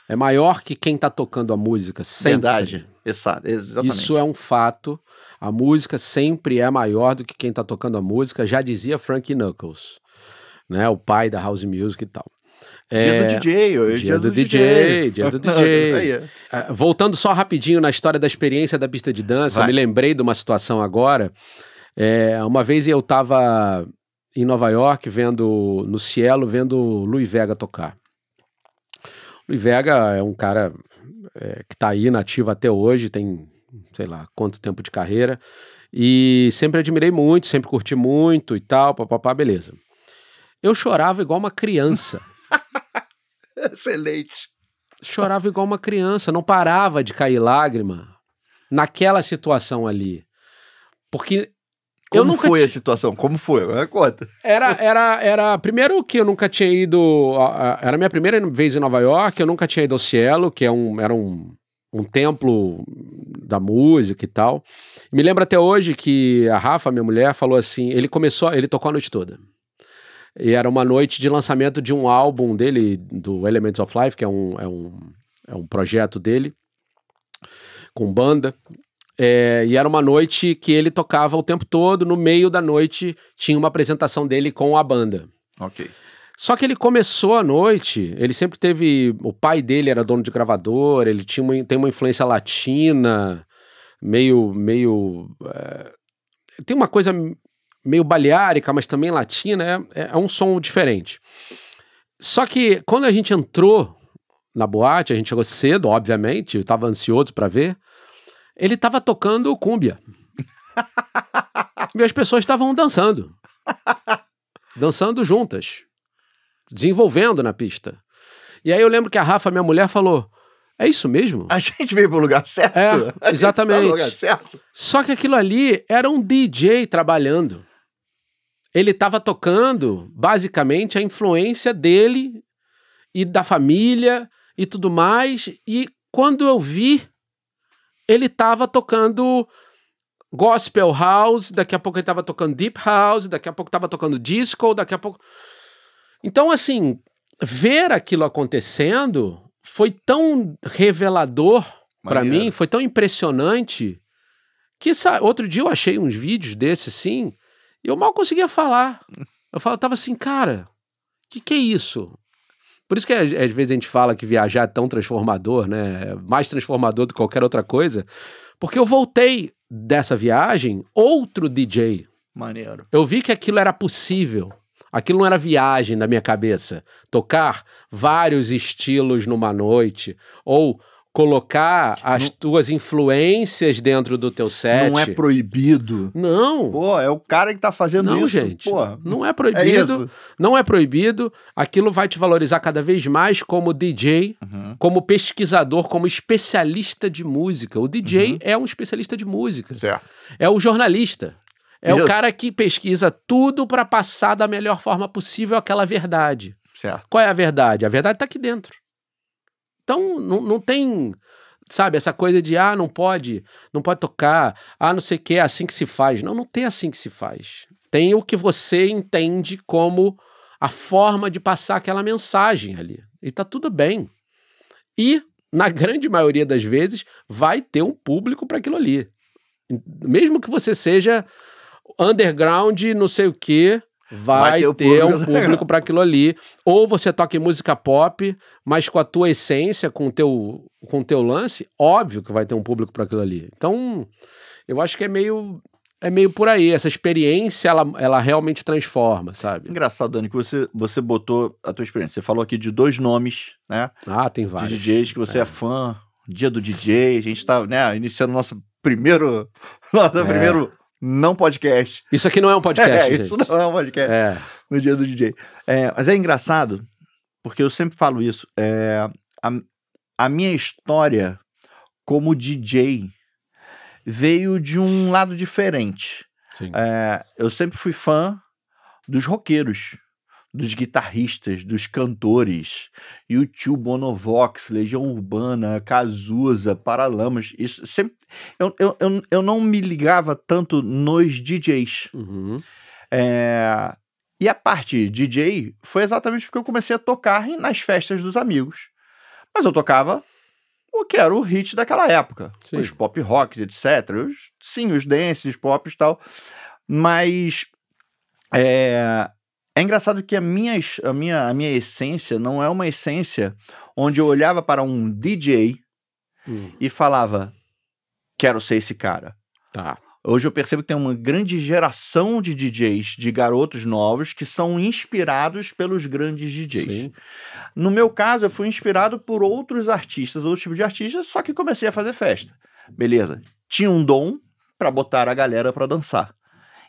é maior que quem está tocando a música, sempre. Verdade. exatamente. Isso é um fato. A música sempre é maior do que quem está tocando a música, já dizia Frank Knuckles, né, o pai da house music e tal. É, dia do DJ, hoje é dia, dia do, do DJ, DJ, dia do DJ. É. Ah, voltando só rapidinho na história da experiência da pista de dança, me lembrei de uma situação agora. É, uma vez eu estava em Nova York vendo no Cielo, vendo Luiz Vega tocar. Luiz Vega é um cara é, que está aí nativo até hoje, tem sei lá quanto tempo de carreira e sempre admirei muito, sempre curti muito e tal, papapá, beleza. Eu chorava igual uma criança Excelente. Chorava igual uma criança, não parava de cair lágrima naquela situação ali. Porque como foi a situação? Como foi? Agora conta. Era, era, era. Primeiro que eu nunca tinha ido. Era a minha primeira vez em Nova York, eu nunca tinha ido ao Cielo, que é um, era um, um templo da música e tal. Me lembro até hoje que a Rafa, minha mulher, falou assim: ele começou, ele tocou a noite toda. E era uma noite de lançamento de um álbum dele, do Elements of Life, que é um, é um, é um projeto dele, com banda. É, e era uma noite que ele tocava o tempo todo. No meio da noite tinha uma apresentação dele com a banda. Ok. Só que ele começou a noite, ele sempre teve. O pai dele era dono de gravador, ele tinha uma, tem uma influência latina, meio. meio é, tem uma coisa meio baleárica, mas também latina, né, é, é um som diferente. Só que quando a gente entrou na boate, a gente chegou cedo, obviamente, eu estava ansioso para ver, ele estava tocando cúmbia. e as pessoas estavam dançando. dançando juntas. Desenvolvendo na pista. E aí eu lembro que a Rafa, minha mulher, falou: É isso mesmo? A gente veio pro lugar certo? É, exatamente. Tá lugar certo. Só que aquilo ali era um DJ trabalhando ele estava tocando basicamente a influência dele e da família e tudo mais. E quando eu vi, ele estava tocando gospel house, daqui a pouco ele estava tocando deep house, daqui a pouco estava tocando disco, daqui a pouco. Então, assim, ver aquilo acontecendo foi tão revelador para mim, foi tão impressionante que outro dia eu achei uns vídeos desses assim eu mal conseguia falar. Eu falava, tava assim, cara, o que, que é isso? Por isso que às vezes a gente fala que viajar é tão transformador, né? É mais transformador do que qualquer outra coisa. Porque eu voltei dessa viagem outro DJ. Maneiro. Eu vi que aquilo era possível. Aquilo não era viagem da minha cabeça. Tocar vários estilos numa noite. Ou colocar as não, tuas influências dentro do teu set. Não é proibido. Não. Pô, é o cara que tá fazendo não, isso. Não, gente. Pô, não é, é proibido. É não é proibido. Aquilo vai te valorizar cada vez mais como DJ, uhum. como pesquisador, como especialista de música. O DJ uhum. é um especialista de música. Certo. É o jornalista. É isso. o cara que pesquisa tudo para passar da melhor forma possível aquela verdade. Certo. Qual é a verdade? A verdade está aqui dentro. Então, não, não tem sabe, essa coisa de ah, não pode, não pode tocar, ah, não sei o que, é assim que se faz. Não, não tem assim que se faz. Tem o que você entende como a forma de passar aquela mensagem ali. E tá tudo bem. E, na grande maioria das vezes, vai ter um público para aquilo ali. Mesmo que você seja underground, não sei o que, vai, vai ter, ter um público para aquilo ali. Ou você toca em música pop, mas com a tua essência, com o teu, com o teu lance, óbvio que vai ter um público para aquilo ali. Então, eu acho que é meio é meio por aí. Essa experiência, ela, ela realmente transforma, sabe? Engraçado, Dani, que você, você botou a tua experiência. Você falou aqui de dois nomes, né? Ah, tem vários. De DJs que você é, é fã, dia do DJ. A gente tá, né, iniciando nosso primeiro... Nosso é. primeiro não podcast. Isso aqui não é um podcast, é, gente. Isso não é um podcast. É. No dia do DJ. É, mas é engraçado, porque eu sempre falo isso. É, a, a minha história como DJ veio de um lado diferente. É, eu sempre fui fã dos roqueiros dos guitarristas, dos cantores, U2, Bonovox, Legião Urbana, Cazuza, Paralamas, isso sempre... Eu, eu, eu, eu não me ligava tanto nos DJs. Uhum. É... E a parte DJ foi exatamente porque eu comecei a tocar nas festas dos amigos. Mas eu tocava o que era o hit daquela época. Sim. Os pop rocks, etc. Os, sim, os dances, pops e tal. Mas... É é engraçado que a minha, a, minha, a minha essência não é uma essência onde eu olhava para um DJ hum. e falava: quero ser esse cara. Tá. Hoje eu percebo que tem uma grande geração de DJs, de garotos novos, que são inspirados pelos grandes DJs. Sim. No meu caso, eu fui inspirado por outros artistas, outros tipos de artistas, só que comecei a fazer festa. Beleza. Tinha um dom para botar a galera para dançar.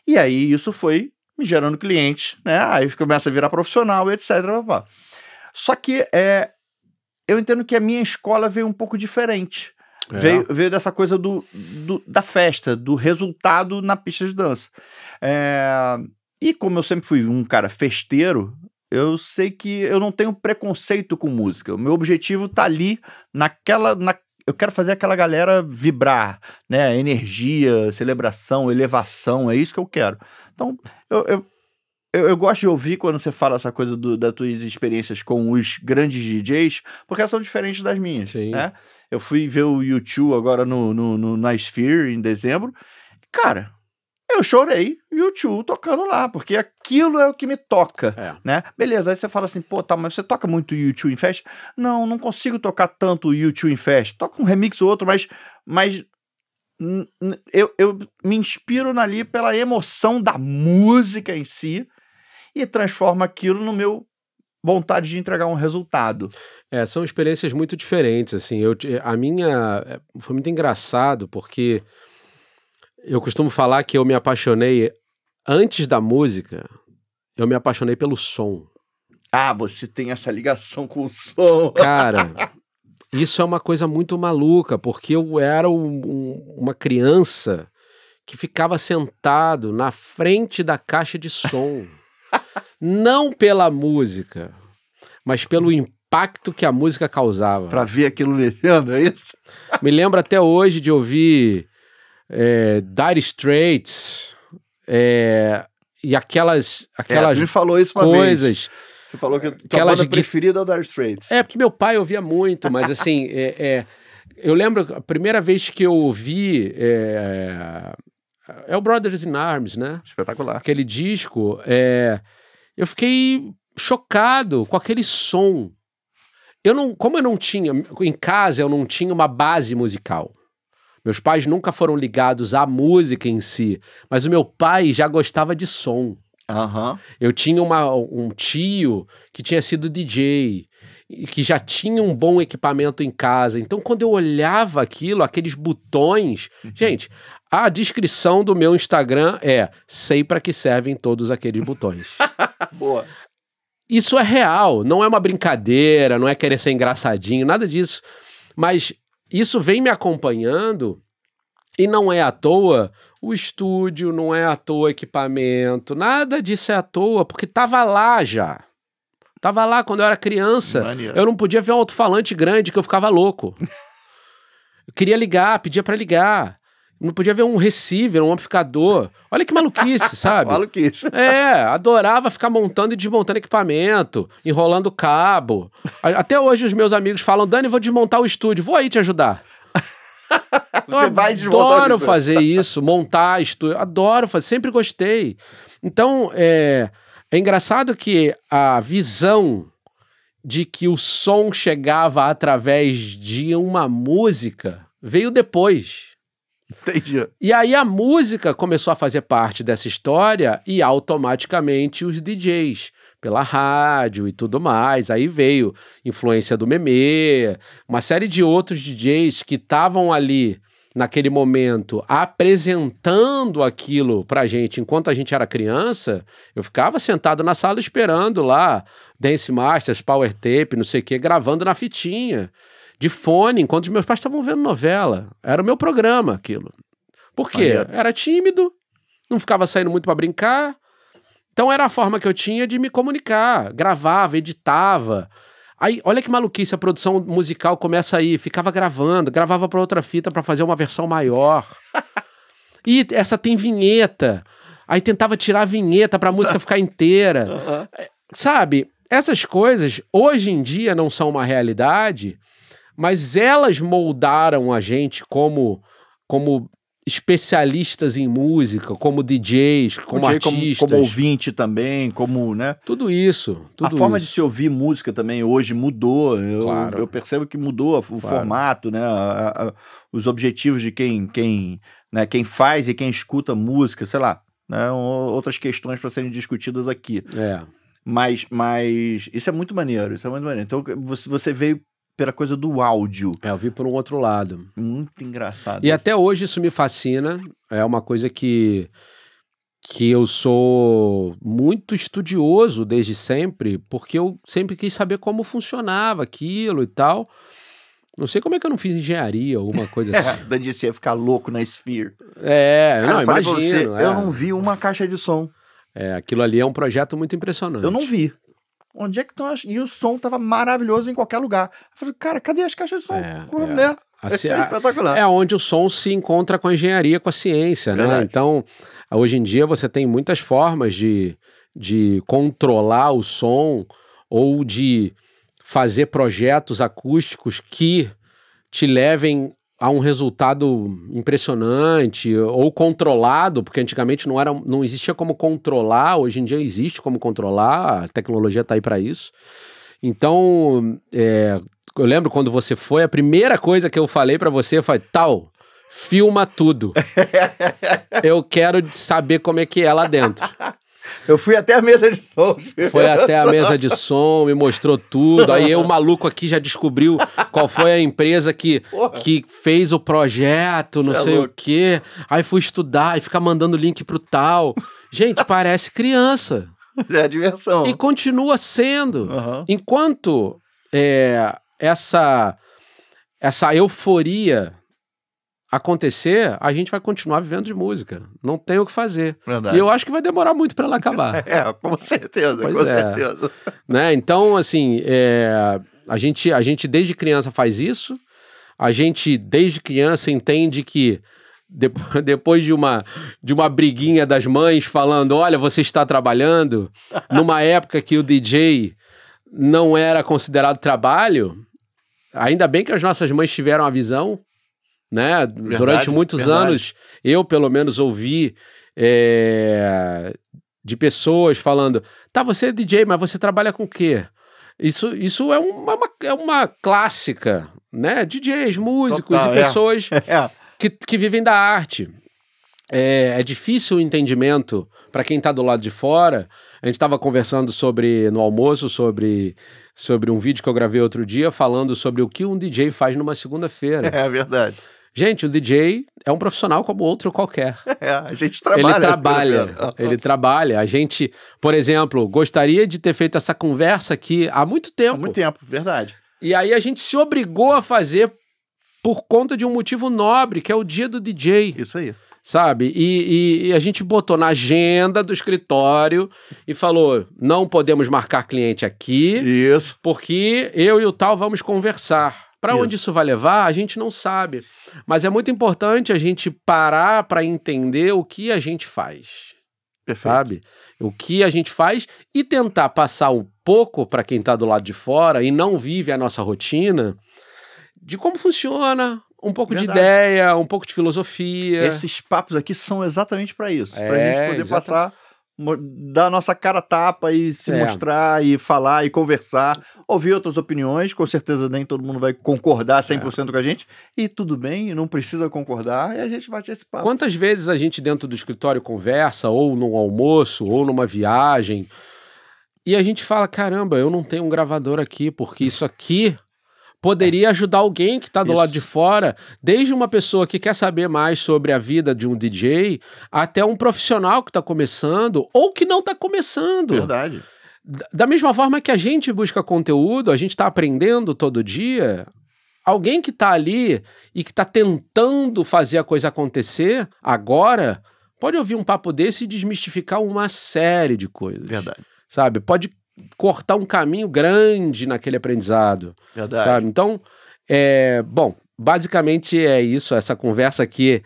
E aí isso foi me gerando cliente, né? Aí começa a virar profissional, etc. Blá, Só que é, eu entendo que a minha escola veio um pouco diferente. É. Veio, veio dessa coisa do, do, da festa, do resultado na pista de dança. É, e como eu sempre fui um cara festeiro, eu sei que eu não tenho preconceito com música. O meu objetivo tá ali naquela, na, eu quero fazer aquela galera vibrar, né? Energia, celebração, elevação, é isso que eu quero. Então, eu, eu eu, eu, gosto de ouvir quando você fala essa coisa do, das tuas experiências com os grandes DJs, porque elas são diferentes das minhas, Sim. né? Eu fui ver o YouTube agora no, no, no, na Sphere em dezembro. Cara, eu chorei e o tio tocando lá, porque aquilo é o que me toca, é. né? Beleza, aí você fala assim, pô, tá, mas você toca muito YouTube em festa? Não, não consigo tocar tanto YouTube em festa. Toca um remix ou outro, mas, mas eu, eu me inspiro ali pela emoção da música em si e transformo aquilo no meu vontade de entregar um resultado. É, são experiências muito diferentes, assim. Eu, a minha é, foi muito engraçado porque eu costumo falar que eu me apaixonei antes da música, eu me apaixonei pelo som. Ah, você tem essa ligação com o som. Cara, isso é uma coisa muito maluca, porque eu era um, um, uma criança que ficava sentado na frente da caixa de som. Não pela música, mas pelo impacto que a música causava. Pra ver aquilo mexendo, é isso? Me lembro até hoje de ouvir é, Dire Straits é, e aquelas aquelas é, falou isso coisas. Vez. Você falou que a aquelas banda preferida é o Dire Straits. É, porque meu pai ouvia muito, mas assim, é, é, eu lembro a primeira vez que eu ouvi é, é o Brothers in Arms, né? Espetacular. Aquele disco, é, eu fiquei chocado com aquele som. Eu não, como eu não tinha em casa, eu não tinha uma base musical. Meus pais nunca foram ligados à música em si, mas o meu pai já gostava de som. Uhum. Eu tinha uma, um tio que tinha sido DJ e que já tinha um bom equipamento em casa. Então, quando eu olhava aquilo, aqueles botões. Uhum. Gente, a descrição do meu Instagram é: sei para que servem todos aqueles botões. Boa. Isso é real, não é uma brincadeira, não é querer ser engraçadinho, nada disso. Mas isso vem me acompanhando e não é à toa o estúdio, não é à toa o equipamento, nada disso é à toa, porque tava lá já. Tava lá quando eu era criança. Mania. Eu não podia ver um alto-falante grande que eu ficava louco. eu queria ligar, pedia para ligar. Não podia ver um receiver, um amplificador. Olha que maluquice, sabe? maluquice. É, adorava ficar montando e desmontando equipamento, enrolando cabo. Até hoje os meus amigos falam: Dani, vou desmontar o estúdio, vou aí te ajudar. Eu Você vai desmontar adoro fazer isso, montar estúdio, adoro fazer, sempre gostei. Então, é, é engraçado que a visão de que o som chegava através de uma música veio depois. Entendi. E aí a música começou a fazer parte dessa história e automaticamente os DJs, pela rádio e tudo mais. Aí veio influência do Meme, uma série de outros DJs que estavam ali naquele momento apresentando aquilo pra gente enquanto a gente era criança, eu ficava sentado na sala esperando lá Dance Masters, Power Tape, não sei o que, gravando na fitinha de fone, enquanto os meus pais estavam vendo novela. Era o meu programa aquilo. Por quê? Era tímido, não ficava saindo muito para brincar. Então era a forma que eu tinha de me comunicar. Gravava, editava. Aí, olha que maluquice, a produção musical começa aí, ficava gravando, gravava para outra fita para fazer uma versão maior. e essa tem vinheta. Aí tentava tirar a vinheta para a música ficar inteira. Uhum. Sabe? Essas coisas hoje em dia não são uma realidade, mas elas moldaram a gente como como especialistas em música, como DJs, como DJ, artistas. Como, como, ouvinte também, como, né? Tudo isso. Tudo a isso. forma de se ouvir música também hoje mudou. Eu, claro. eu percebo que mudou o claro. formato, né? A, a, os objetivos de quem, quem, né? quem faz e quem escuta música, sei lá. Né? Outras questões para serem discutidas aqui. É. Mas, mas isso é muito maneiro, isso é muito maneiro. Então você veio pela coisa do áudio. É, eu vi por um outro lado. Muito engraçado. E até hoje isso me fascina. É uma coisa que que eu sou muito estudioso desde sempre, porque eu sempre quis saber como funcionava aquilo e tal. Não sei como é que eu não fiz engenharia, alguma coisa assim. Dandy, você ia ficar louco na Sphere. É, não, imagino. Você, é. Eu não vi uma caixa de som. É, aquilo ali é um projeto muito impressionante. Eu não vi onde é que estão as... E o som tava maravilhoso em qualquer lugar. Eu falei, cara, cadê as caixas de som? É, é. Né? É, espetacular. é onde o som se encontra com a engenharia, com a ciência, né? Verdade. né? Então, hoje em dia você tem muitas formas de, de controlar o som ou de fazer projetos acústicos que te levem a um resultado impressionante ou controlado, porque antigamente não era, não existia como controlar, hoje em dia existe como controlar, a tecnologia está aí para isso. Então, é, eu lembro quando você foi, a primeira coisa que eu falei para você foi tal, filma tudo. eu quero saber como é que é lá dentro. Eu fui até a mesa de som. Foi até a mesa de som, me mostrou tudo. Aí eu, maluco aqui já descobriu qual foi a empresa que, que fez o projeto, não Você é sei é o quê. Aí fui estudar e ficar mandando link pro tal. Gente, parece criança. É diversão. E continua sendo. Uhum. Enquanto é, essa, essa euforia acontecer, a gente vai continuar vivendo de música. Não tem o que fazer. Verdade. E eu acho que vai demorar muito para ela acabar. é, com certeza, pois com é. certeza. Né? Então, assim, é... a, gente, a gente desde criança faz isso, a gente desde criança entende que depois de uma, de uma briguinha das mães falando, olha, você está trabalhando, numa época que o DJ não era considerado trabalho, ainda bem que as nossas mães tiveram a visão né? Verdade, Durante muitos verdade. anos, eu pelo menos ouvi é, de pessoas falando: tá, você é DJ, mas você trabalha com o quê? Isso, isso é, é uma, é uma clássica, né? DJs, músicos Total, e é. pessoas é. Que, que vivem da arte. É, é, difícil o entendimento para quem está do lado de fora. A gente estava conversando sobre no almoço sobre sobre um vídeo que eu gravei outro dia falando sobre o que um DJ faz numa segunda-feira. É verdade. Gente, o DJ é um profissional como outro qualquer. É, a gente trabalha. Ele trabalha. Ah, ele ah. trabalha. A gente, por exemplo, gostaria de ter feito essa conversa aqui há muito tempo. Há muito tempo, verdade. E aí a gente se obrigou a fazer por conta de um motivo nobre, que é o dia do DJ. Isso aí. Sabe? E, e, e a gente botou na agenda do escritório e falou: não podemos marcar cliente aqui. Isso. Porque eu e o tal vamos conversar. Para onde isso vai levar, a gente não sabe. Mas é muito importante a gente parar para entender o que a gente faz. Perfeito. Sabe? O que a gente faz e tentar passar um pouco para quem está do lado de fora e não vive a nossa rotina de como funciona, um pouco Verdade. de ideia, um pouco de filosofia. Esses papos aqui são exatamente para isso, é, para a gente poder exatamente. passar dar a nossa cara tapa e se é. mostrar e falar e conversar, ouvir outras opiniões, com certeza nem todo mundo vai concordar 100% é. com a gente, e tudo bem, não precisa concordar, e a gente bate esse papo. Quantas vezes a gente dentro do escritório conversa, ou num almoço, ou numa viagem, e a gente fala, caramba, eu não tenho um gravador aqui, porque isso aqui poderia é. ajudar alguém que está do Isso. lado de fora, desde uma pessoa que quer saber mais sobre a vida de um DJ, até um profissional que está começando ou que não está começando. Verdade. Da mesma forma que a gente busca conteúdo, a gente está aprendendo todo dia, alguém que está ali e que está tentando fazer a coisa acontecer agora, pode ouvir um papo desse e desmistificar uma série de coisas. Verdade. Sabe? Pode cortar um caminho grande naquele aprendizado. Verdade. Sabe? Então, é, bom, basicamente é isso. Essa conversa aqui,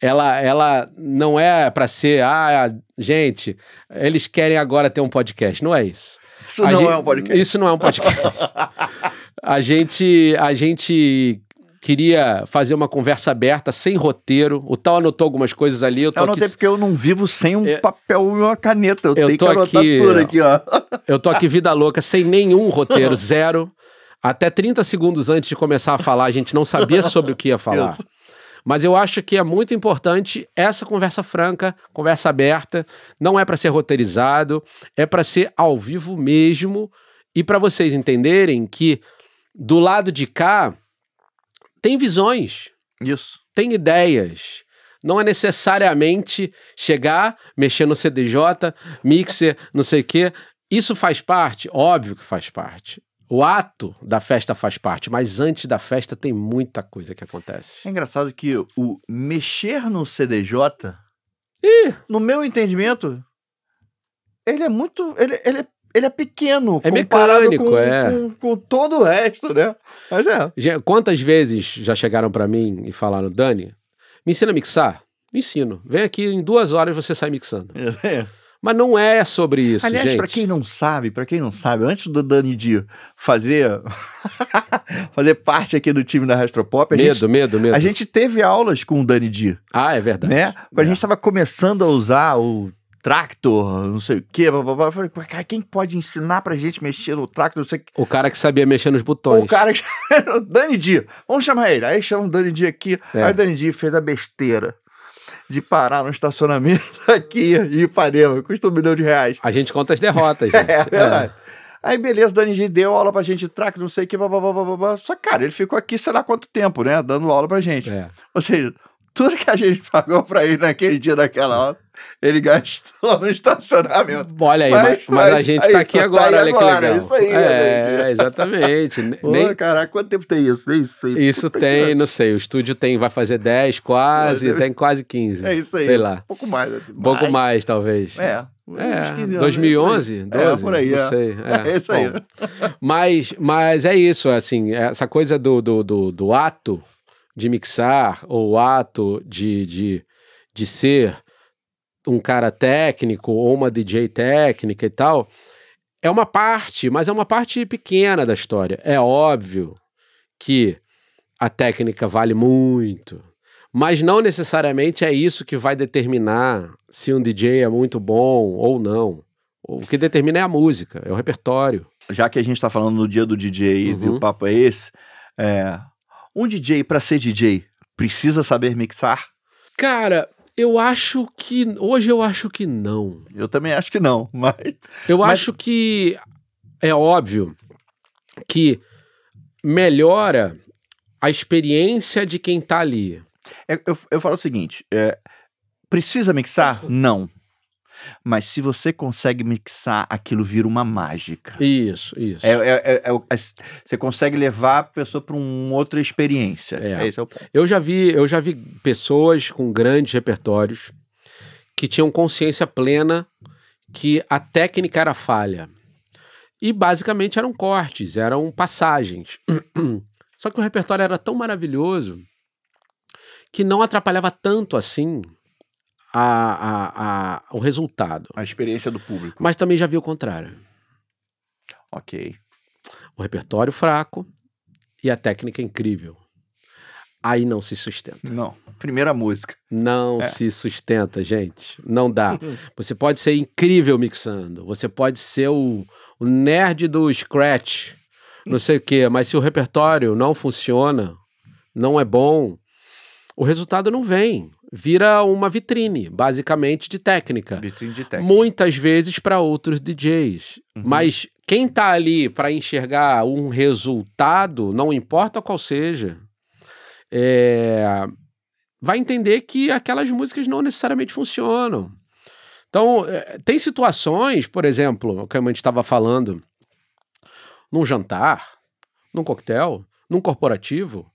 ela, ela não é para ser, ah, gente, eles querem agora ter um podcast. Não é isso. Isso a não gente, é um podcast. Isso não é um podcast. a gente, a gente queria fazer uma conversa aberta, sem roteiro. O Tal anotou algumas coisas ali. Eu, tô eu anotei aqui... porque eu não vivo sem um eu... É. papel e uma caneta. Eu, eu tenho tô que aqui... tudo aqui, ó. Eu tô aqui vida louca, sem nenhum roteiro, zero. Até 30 segundos antes de começar a falar, a gente não sabia sobre o que ia falar. Mas eu acho que é muito importante essa conversa franca, conversa aberta. Não é para ser roteirizado, é para ser ao vivo mesmo. E para vocês entenderem que do lado de cá, tem visões. Isso. Tem ideias. Não é necessariamente chegar, mexer no CDJ, mixer, não sei o quê. Isso faz parte? Óbvio que faz parte. O ato da festa faz parte, mas antes da festa tem muita coisa que acontece. É engraçado que o mexer no CDJ, Ih. no meu entendimento, ele é muito. Ele, ele é ele é pequeno é comparado mecânico, com, é. Com, com, todo o resto, né? Mas é. Quantas vezes já chegaram para mim e falaram, Dani, me ensina a mixar? Me ensino. Vem aqui em duas horas você sai mixando. É. é. Mas não é sobre isso, Aliás, gente. Aliás, para quem não sabe, para quem não sabe, antes do Dani de fazer fazer parte aqui do time da Rastropop, Pop, medo, gente, medo, medo. A gente teve aulas com o Dani Di. Ah, é verdade. Né? Quando é. a gente estava começando a usar o tractor, não sei o quê. Blá, blá, blá. Eu falei, cara, quem pode ensinar pra gente mexer no tractor? Não sei o, quê? o cara que sabia mexer nos botões. O cara que. Dani Dia. Vamos chamar ele. Aí chama o Dani Dia aqui. É. Aí o Dani Dia fez a besteira de parar no estacionamento aqui e Ipanema. Custa um milhão de reais. A gente conta as derrotas. é, é verdade. É. Aí, beleza, Dani G deu aula pra gente, track, não sei o que, blá, blá, blá, blá, blá. Só cara, ele ficou aqui sei lá quanto tempo, né? Dando aula pra gente. É. Ou seja, tudo que a gente pagou pra ir naquele dia, naquela hora, ele gastou no estacionamento. Olha aí, mas, mas, mas a gente aí, tá aqui tá agora, olha agora, que legal. Isso aí, é, exatamente. Pô, Nem... Caraca, quanto tempo tem isso? Nem sei. Isso Puta tem, que... não sei, o estúdio tem, vai fazer 10 quase, mas, tem quase 15. É isso aí. Sei lá. Um Pouco mais. Um né? Pouco mais, talvez. É. É, 2011, 12, é, por aí, não é. sei. É, é isso aí. mas, mas é isso, assim, essa coisa do, do, do, do ato, de mixar ou o ato de, de, de ser um cara técnico ou uma DJ técnica e tal, é uma parte, mas é uma parte pequena da história. É óbvio que a técnica vale muito, mas não necessariamente é isso que vai determinar se um DJ é muito bom ou não. O que determina é a música, é o repertório. Já que a gente está falando no dia do DJ uhum. e o papo é esse, é, um DJ, para ser DJ, precisa saber mixar? Cara, eu acho que. Hoje eu acho que não. Eu também acho que não, mas. Eu mas... acho que é óbvio que melhora a experiência de quem tá ali. eu, é, eu, eu falo o seguinte: é, precisa mixar? Uhum. Não mas se você consegue mixar, aquilo vira uma mágica. Isso, isso. É, é, é, é você consegue levar a pessoa para uma outra experiência. É. É eu já vi, eu já vi pessoas com grandes repertórios que tinham consciência plena que a técnica era falha. E basicamente eram cortes, eram passagens. Só que o repertório era tão maravilhoso que não atrapalhava tanto assim a, a, a, o resultado. A experiência do público. Mas também já vi o contrário. Ok. O repertório fraco e a técnica incrível. Aí não se sustenta. Não. Primeira música. Não é. se sustenta, gente. Não dá. você pode ser incrível mixando. Você pode ser o, o nerd do scratch. Não sei o quê. Mas se o repertório não funciona, não é bom, o resultado não vem vira uma vitrine, basicamente, de técnica. Vitrine de técnica. Muitas vezes para outros DJs. Uhum. Mas quem está ali para enxergar um resultado, não importa qual seja, é... vai entender que aquelas músicas não necessariamente funcionam. Então, é, tem situações, por exemplo, o que a gente estava falando, num jantar, num coquetel, num corporativo,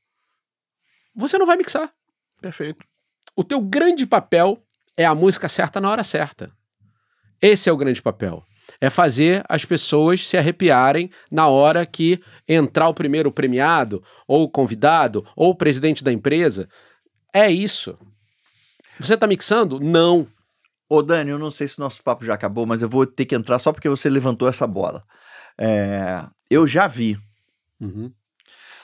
você não vai mixar. Perfeito. O teu grande papel é a música certa na hora certa. Esse é o grande papel. É fazer as pessoas se arrepiarem na hora que entrar o primeiro premiado, ou o convidado, ou o presidente da empresa. É isso. Você está mixando? Não. Ô, Dani, eu não sei se nosso papo já acabou, mas eu vou ter que entrar só porque você levantou essa bola. É, eu já vi uhum.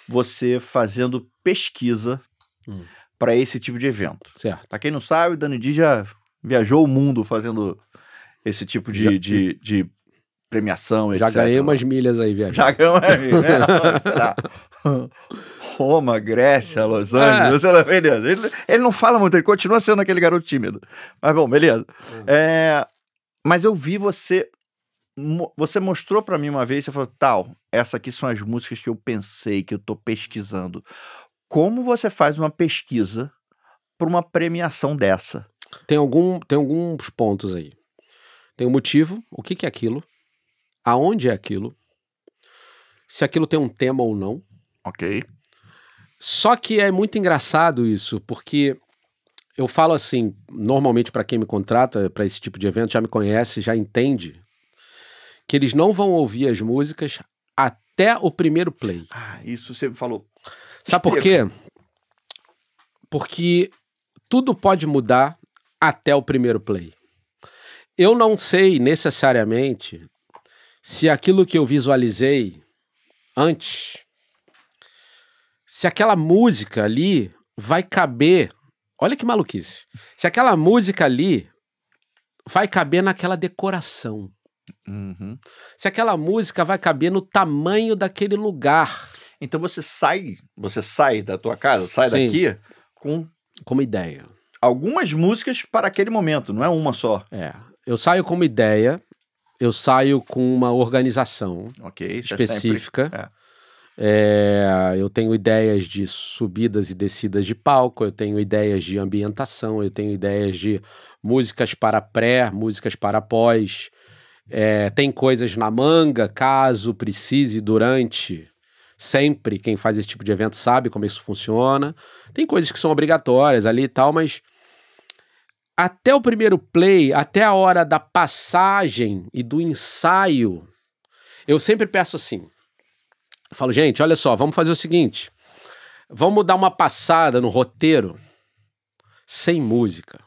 você fazendo pesquisa. Uhum para esse tipo de evento. Certo. Para quem não sabe, o Dani D já viajou o mundo fazendo esse tipo de, já, de, de, premiação, já etc. Já ganhei umas milhas aí viajando. Já ganhei umas milhas. Né? Roma, Grécia, Los é. Angeles, é. beleza. Ele, ele, não fala muito, ele continua sendo aquele garoto tímido. Mas bom, beleza. Uhum. É, mas eu vi você... Você mostrou para mim uma vez, você falou, tal, essas aqui são as músicas que eu pensei, que eu tô pesquisando como você faz uma pesquisa para uma premiação dessa? Tem, algum, tem alguns pontos aí. Tem o um motivo, o que, que é aquilo, aonde é aquilo, se aquilo tem um tema ou não. Ok. Só que é muito engraçado isso, porque eu falo assim, normalmente para quem me contrata para esse tipo de evento, já me conhece, já entende, que eles não vão ouvir as músicas até o primeiro play. Ah, isso você falou. Sabe por quê? Porque tudo pode mudar até o primeiro play. Eu não sei necessariamente se aquilo que eu visualizei antes, se aquela música ali vai caber. Olha que maluquice. Se aquela música ali vai caber naquela decoração. Uhum. Se aquela música vai caber no tamanho daquele lugar então você sai, você sai da tua casa, sai Sim. daqui com como ideia. Algumas músicas para aquele momento, não é uma só. É. Eu saio com uma ideia, eu saio com uma organização okay, específica. É sempre... é. É, eu tenho ideias de subidas e descidas de palco, eu tenho ideias de ambientação, eu tenho ideias de músicas para pré, músicas para pós. É, tem coisas na manga, caso precise, durante sempre quem faz esse tipo de evento sabe como é isso funciona. Tem coisas que são obrigatórias ali e tal, mas até o primeiro play, até a hora da passagem e do ensaio, eu sempre peço assim. Eu falo, gente, olha só, vamos fazer o seguinte. Vamos dar uma passada no roteiro sem música.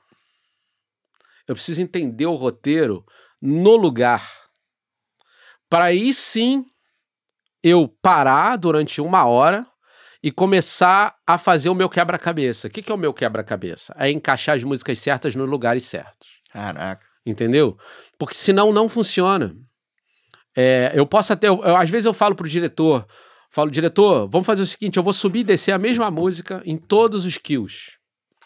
Eu preciso entender o roteiro no lugar. Para aí sim eu parar durante uma hora e começar a fazer o meu quebra-cabeça. O que, que é o meu quebra-cabeça? É encaixar as músicas certas nos lugares certos. Caraca. Entendeu? Porque senão não funciona. É, eu posso até. Eu, eu, às vezes eu falo pro diretor, falo, diretor, vamos fazer o seguinte: eu vou subir e descer a mesma música em todos os kills.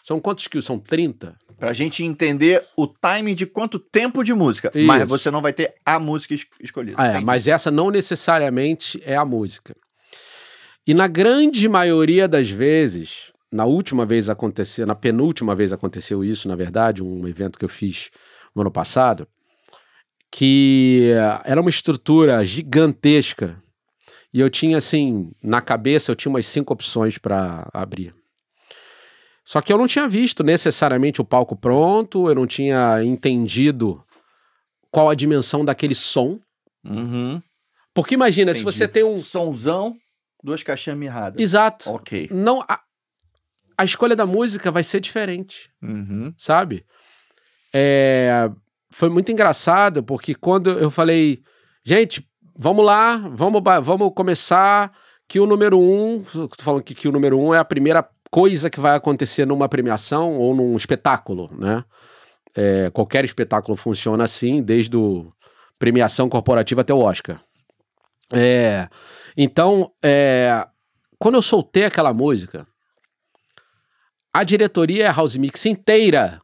São quantos kills? São 30? Pra gente entender o timing de quanto tempo de música. Isso. Mas você não vai ter a música es escolhida. Ah, é, mas essa não necessariamente é a música. E na grande maioria das vezes, na última vez aconteceu, na penúltima vez aconteceu isso, na verdade, um evento que eu fiz no ano passado, que era uma estrutura gigantesca. E eu tinha assim, na cabeça, eu tinha umas cinco opções para abrir. Só que eu não tinha visto necessariamente o palco pronto, eu não tinha entendido qual a dimensão daquele som. Uhum. Porque imagina, Entendi. se você tem um. Somzão, duas caixinhas mirradas. Exato. Ok. Não, a, a escolha da música vai ser diferente. Uhum. Sabe? É, foi muito engraçado, porque quando eu falei, gente, vamos lá, vamos, vamos começar. Que o número um, tô falando que, que o número um é a primeira coisa que vai acontecer numa premiação ou num espetáculo, né? É, qualquer espetáculo funciona assim, desde o premiação corporativa até o Oscar. É, então, é, quando eu soltei aquela música, a diretoria e a House Mix inteira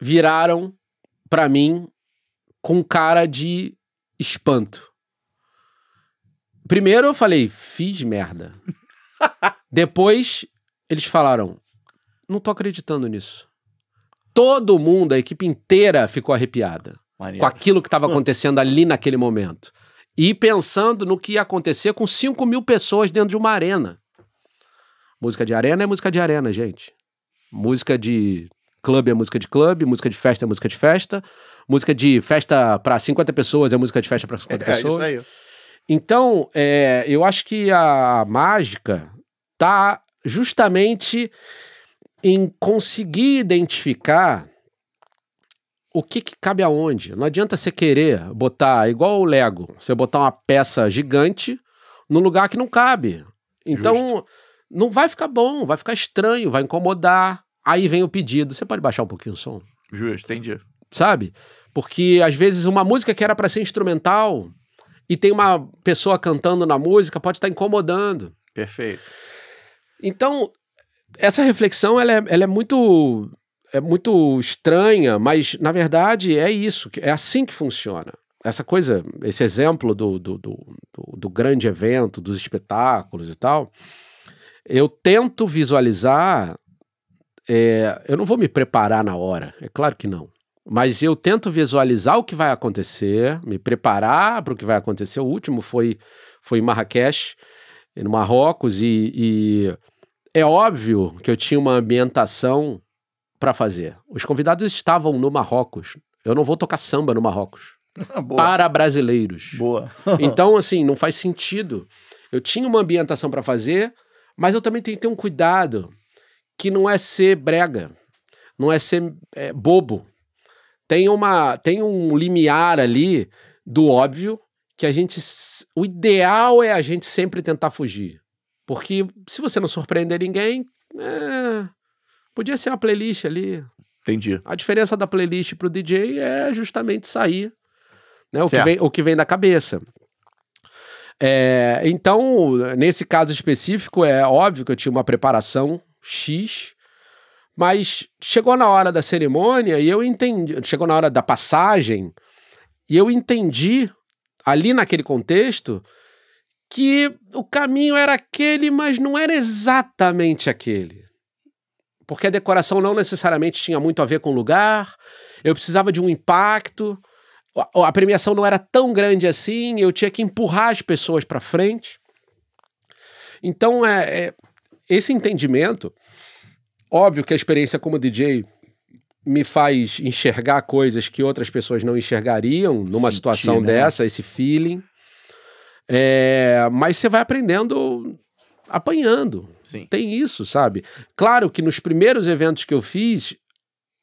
viraram para mim com cara de espanto. Primeiro eu falei, fiz merda. Depois eles falaram: não tô acreditando nisso. Todo mundo, a equipe inteira ficou arrepiada Maneiro. com aquilo que estava acontecendo ali naquele momento. E pensando no que ia acontecer com 5 mil pessoas dentro de uma arena. Música de arena é música de arena, gente. Música de clube é música de clube, música de festa é música de festa, música de festa para 50 pessoas é música de festa para 50 é, é pessoas. É então, é, eu acho que a mágica tá justamente em conseguir identificar o que, que, cabe aonde. Não adianta você querer botar, igual o Lego, você botar uma peça gigante no lugar que não cabe. Então, Justo. não vai ficar bom, vai ficar estranho, vai incomodar. Aí vem o pedido. Você pode baixar um pouquinho o som? Justo, entendi. Sabe? Porque às vezes uma música que era para ser instrumental e tem uma pessoa cantando na música pode estar tá incomodando. Perfeito. Então, essa reflexão ela é, ela é muito é muito estranha, mas na verdade é isso, é assim que funciona. Essa coisa, esse exemplo do, do, do, do grande evento, dos espetáculos e tal, eu tento visualizar. É, eu não vou me preparar na hora, é claro que não. Mas eu tento visualizar o que vai acontecer, me preparar para o que vai acontecer. O último foi, foi em Marrakech, no Marrocos, e, e é óbvio que eu tinha uma ambientação para fazer. Os convidados estavam no Marrocos. Eu não vou tocar samba no Marrocos. para brasileiros. Boa. então, assim, não faz sentido. Eu tinha uma ambientação para fazer, mas eu também tenho que ter um cuidado que não é ser brega, não é ser é, bobo. Tem, uma, tem um limiar ali do óbvio que a gente. O ideal é a gente sempre tentar fugir. Porque se você não surpreender ninguém, é... podia ser uma playlist ali. Entendi. A diferença da playlist para o DJ é justamente sair né, o, que vem, o que vem da cabeça. É, então, nesse caso específico, é óbvio que eu tinha uma preparação X, mas chegou na hora da cerimônia e eu entendi. Chegou na hora da passagem e eu entendi, ali naquele contexto, que o caminho era aquele, mas não era exatamente aquele. Porque a decoração não necessariamente tinha muito a ver com o lugar, eu precisava de um impacto, a premiação não era tão grande assim, eu tinha que empurrar as pessoas para frente. Então, é, é, esse entendimento, óbvio que a experiência como DJ me faz enxergar coisas que outras pessoas não enxergariam numa Sentir, situação né? dessa, esse feeling. É, mas você vai aprendendo apanhando. Sim. Tem isso, sabe? Claro que nos primeiros eventos que eu fiz,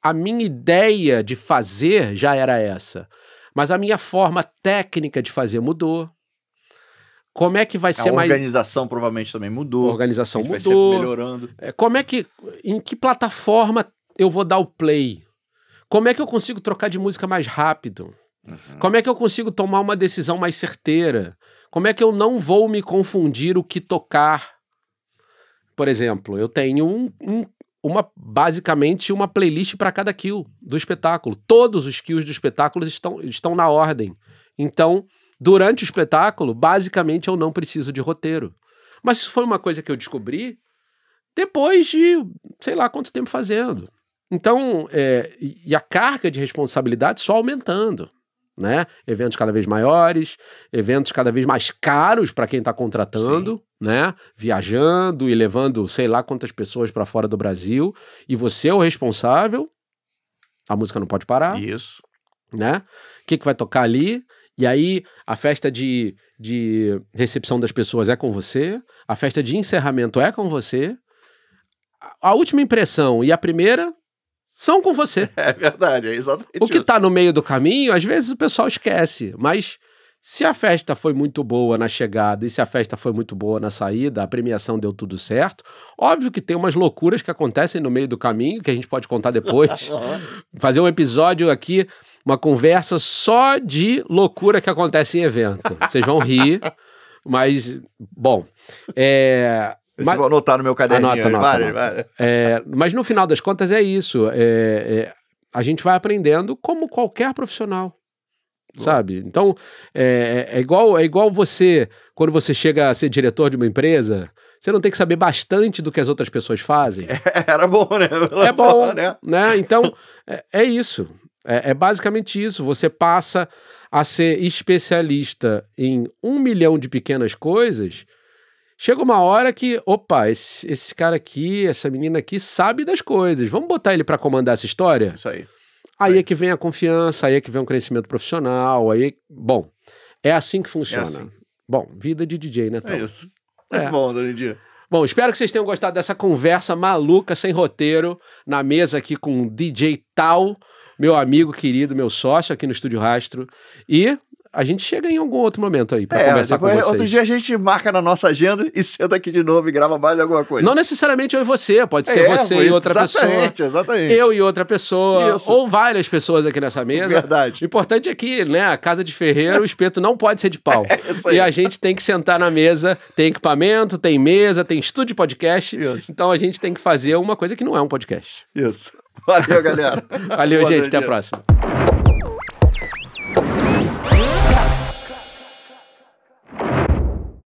a minha ideia de fazer já era essa. Mas a minha forma técnica de fazer mudou. Como é que vai a ser mais. A organização provavelmente também mudou. A organização a mudou. Vai melhorando. É, como é que. Em que plataforma eu vou dar o play? Como é que eu consigo trocar de música mais rápido? Uhum. Como é que eu consigo tomar uma decisão mais certeira? Como é que eu não vou me confundir o que tocar? Por exemplo, eu tenho um, um, uma basicamente uma playlist para cada kill do espetáculo. Todos os kills do espetáculo estão, estão na ordem. Então, durante o espetáculo, basicamente eu não preciso de roteiro. Mas isso foi uma coisa que eu descobri depois de sei lá quanto tempo fazendo. Então, é, e a carga de responsabilidade só aumentando né? Eventos cada vez maiores, eventos cada vez mais caros para quem está contratando, Sim. né? Viajando e levando sei lá quantas pessoas para fora do Brasil. E você é o responsável. A música não pode parar. Isso. Né? O que, que vai tocar ali? E aí, a festa de, de recepção das pessoas é com você, a festa de encerramento é com você. A última impressão e a primeira são com você. É verdade, é exatamente O que está no meio do caminho, às vezes o pessoal esquece, mas se a festa foi muito boa na chegada e se a festa foi muito boa na saída, a premiação deu tudo certo. Óbvio que tem umas loucuras que acontecem no meio do caminho, que a gente pode contar depois. Fazer um episódio aqui, uma conversa só de loucura que acontece em evento. Vocês vão rir, mas, bom. É, eu vou anotar no meu caderninho. Anota, anota, anota. É, mas no final das contas é isso. É, é, a gente vai aprendendo como qualquer profissional. Bom. Sabe? Então, é, é, igual, é igual você, quando você chega a ser diretor de uma empresa, você não tem que saber bastante do que as outras pessoas fazem. Era bom, né? É bom, né? né? Então, é, é isso. É, é basicamente isso. Você passa a ser especialista em um milhão de pequenas coisas Chega uma hora que, opa, esse, esse cara aqui, essa menina aqui sabe das coisas. Vamos botar ele para comandar essa história? Isso aí. Aí é. é que vem a confiança, aí é que vem o crescimento profissional, aí, bom, é assim que funciona. É assim. Bom, vida de DJ, né, Tom? É isso. É. Muito bom, hoje dia. Bom, espero que vocês tenham gostado dessa conversa maluca, sem roteiro, na mesa aqui com o DJ Tal, meu amigo querido, meu sócio aqui no Estúdio Rastro. E a gente chega em algum outro momento aí para é, conversar com vocês. Outro dia a gente marca na nossa agenda e senta aqui de novo e grava mais alguma coisa. Não necessariamente eu e você, pode ser é, você e outra exatamente, pessoa. Exatamente. Eu e outra pessoa, Isso. ou várias pessoas aqui nessa mesa. Verdade. O importante é que, né, a casa de ferreiro, o espeto não pode ser de pau. É, e a gente tem que sentar na mesa, tem equipamento, tem mesa, tem estúdio podcast. Isso. Então a gente tem que fazer uma coisa que não é um podcast. Isso. Valeu, galera. Valeu, gente. Dia. Até a próxima.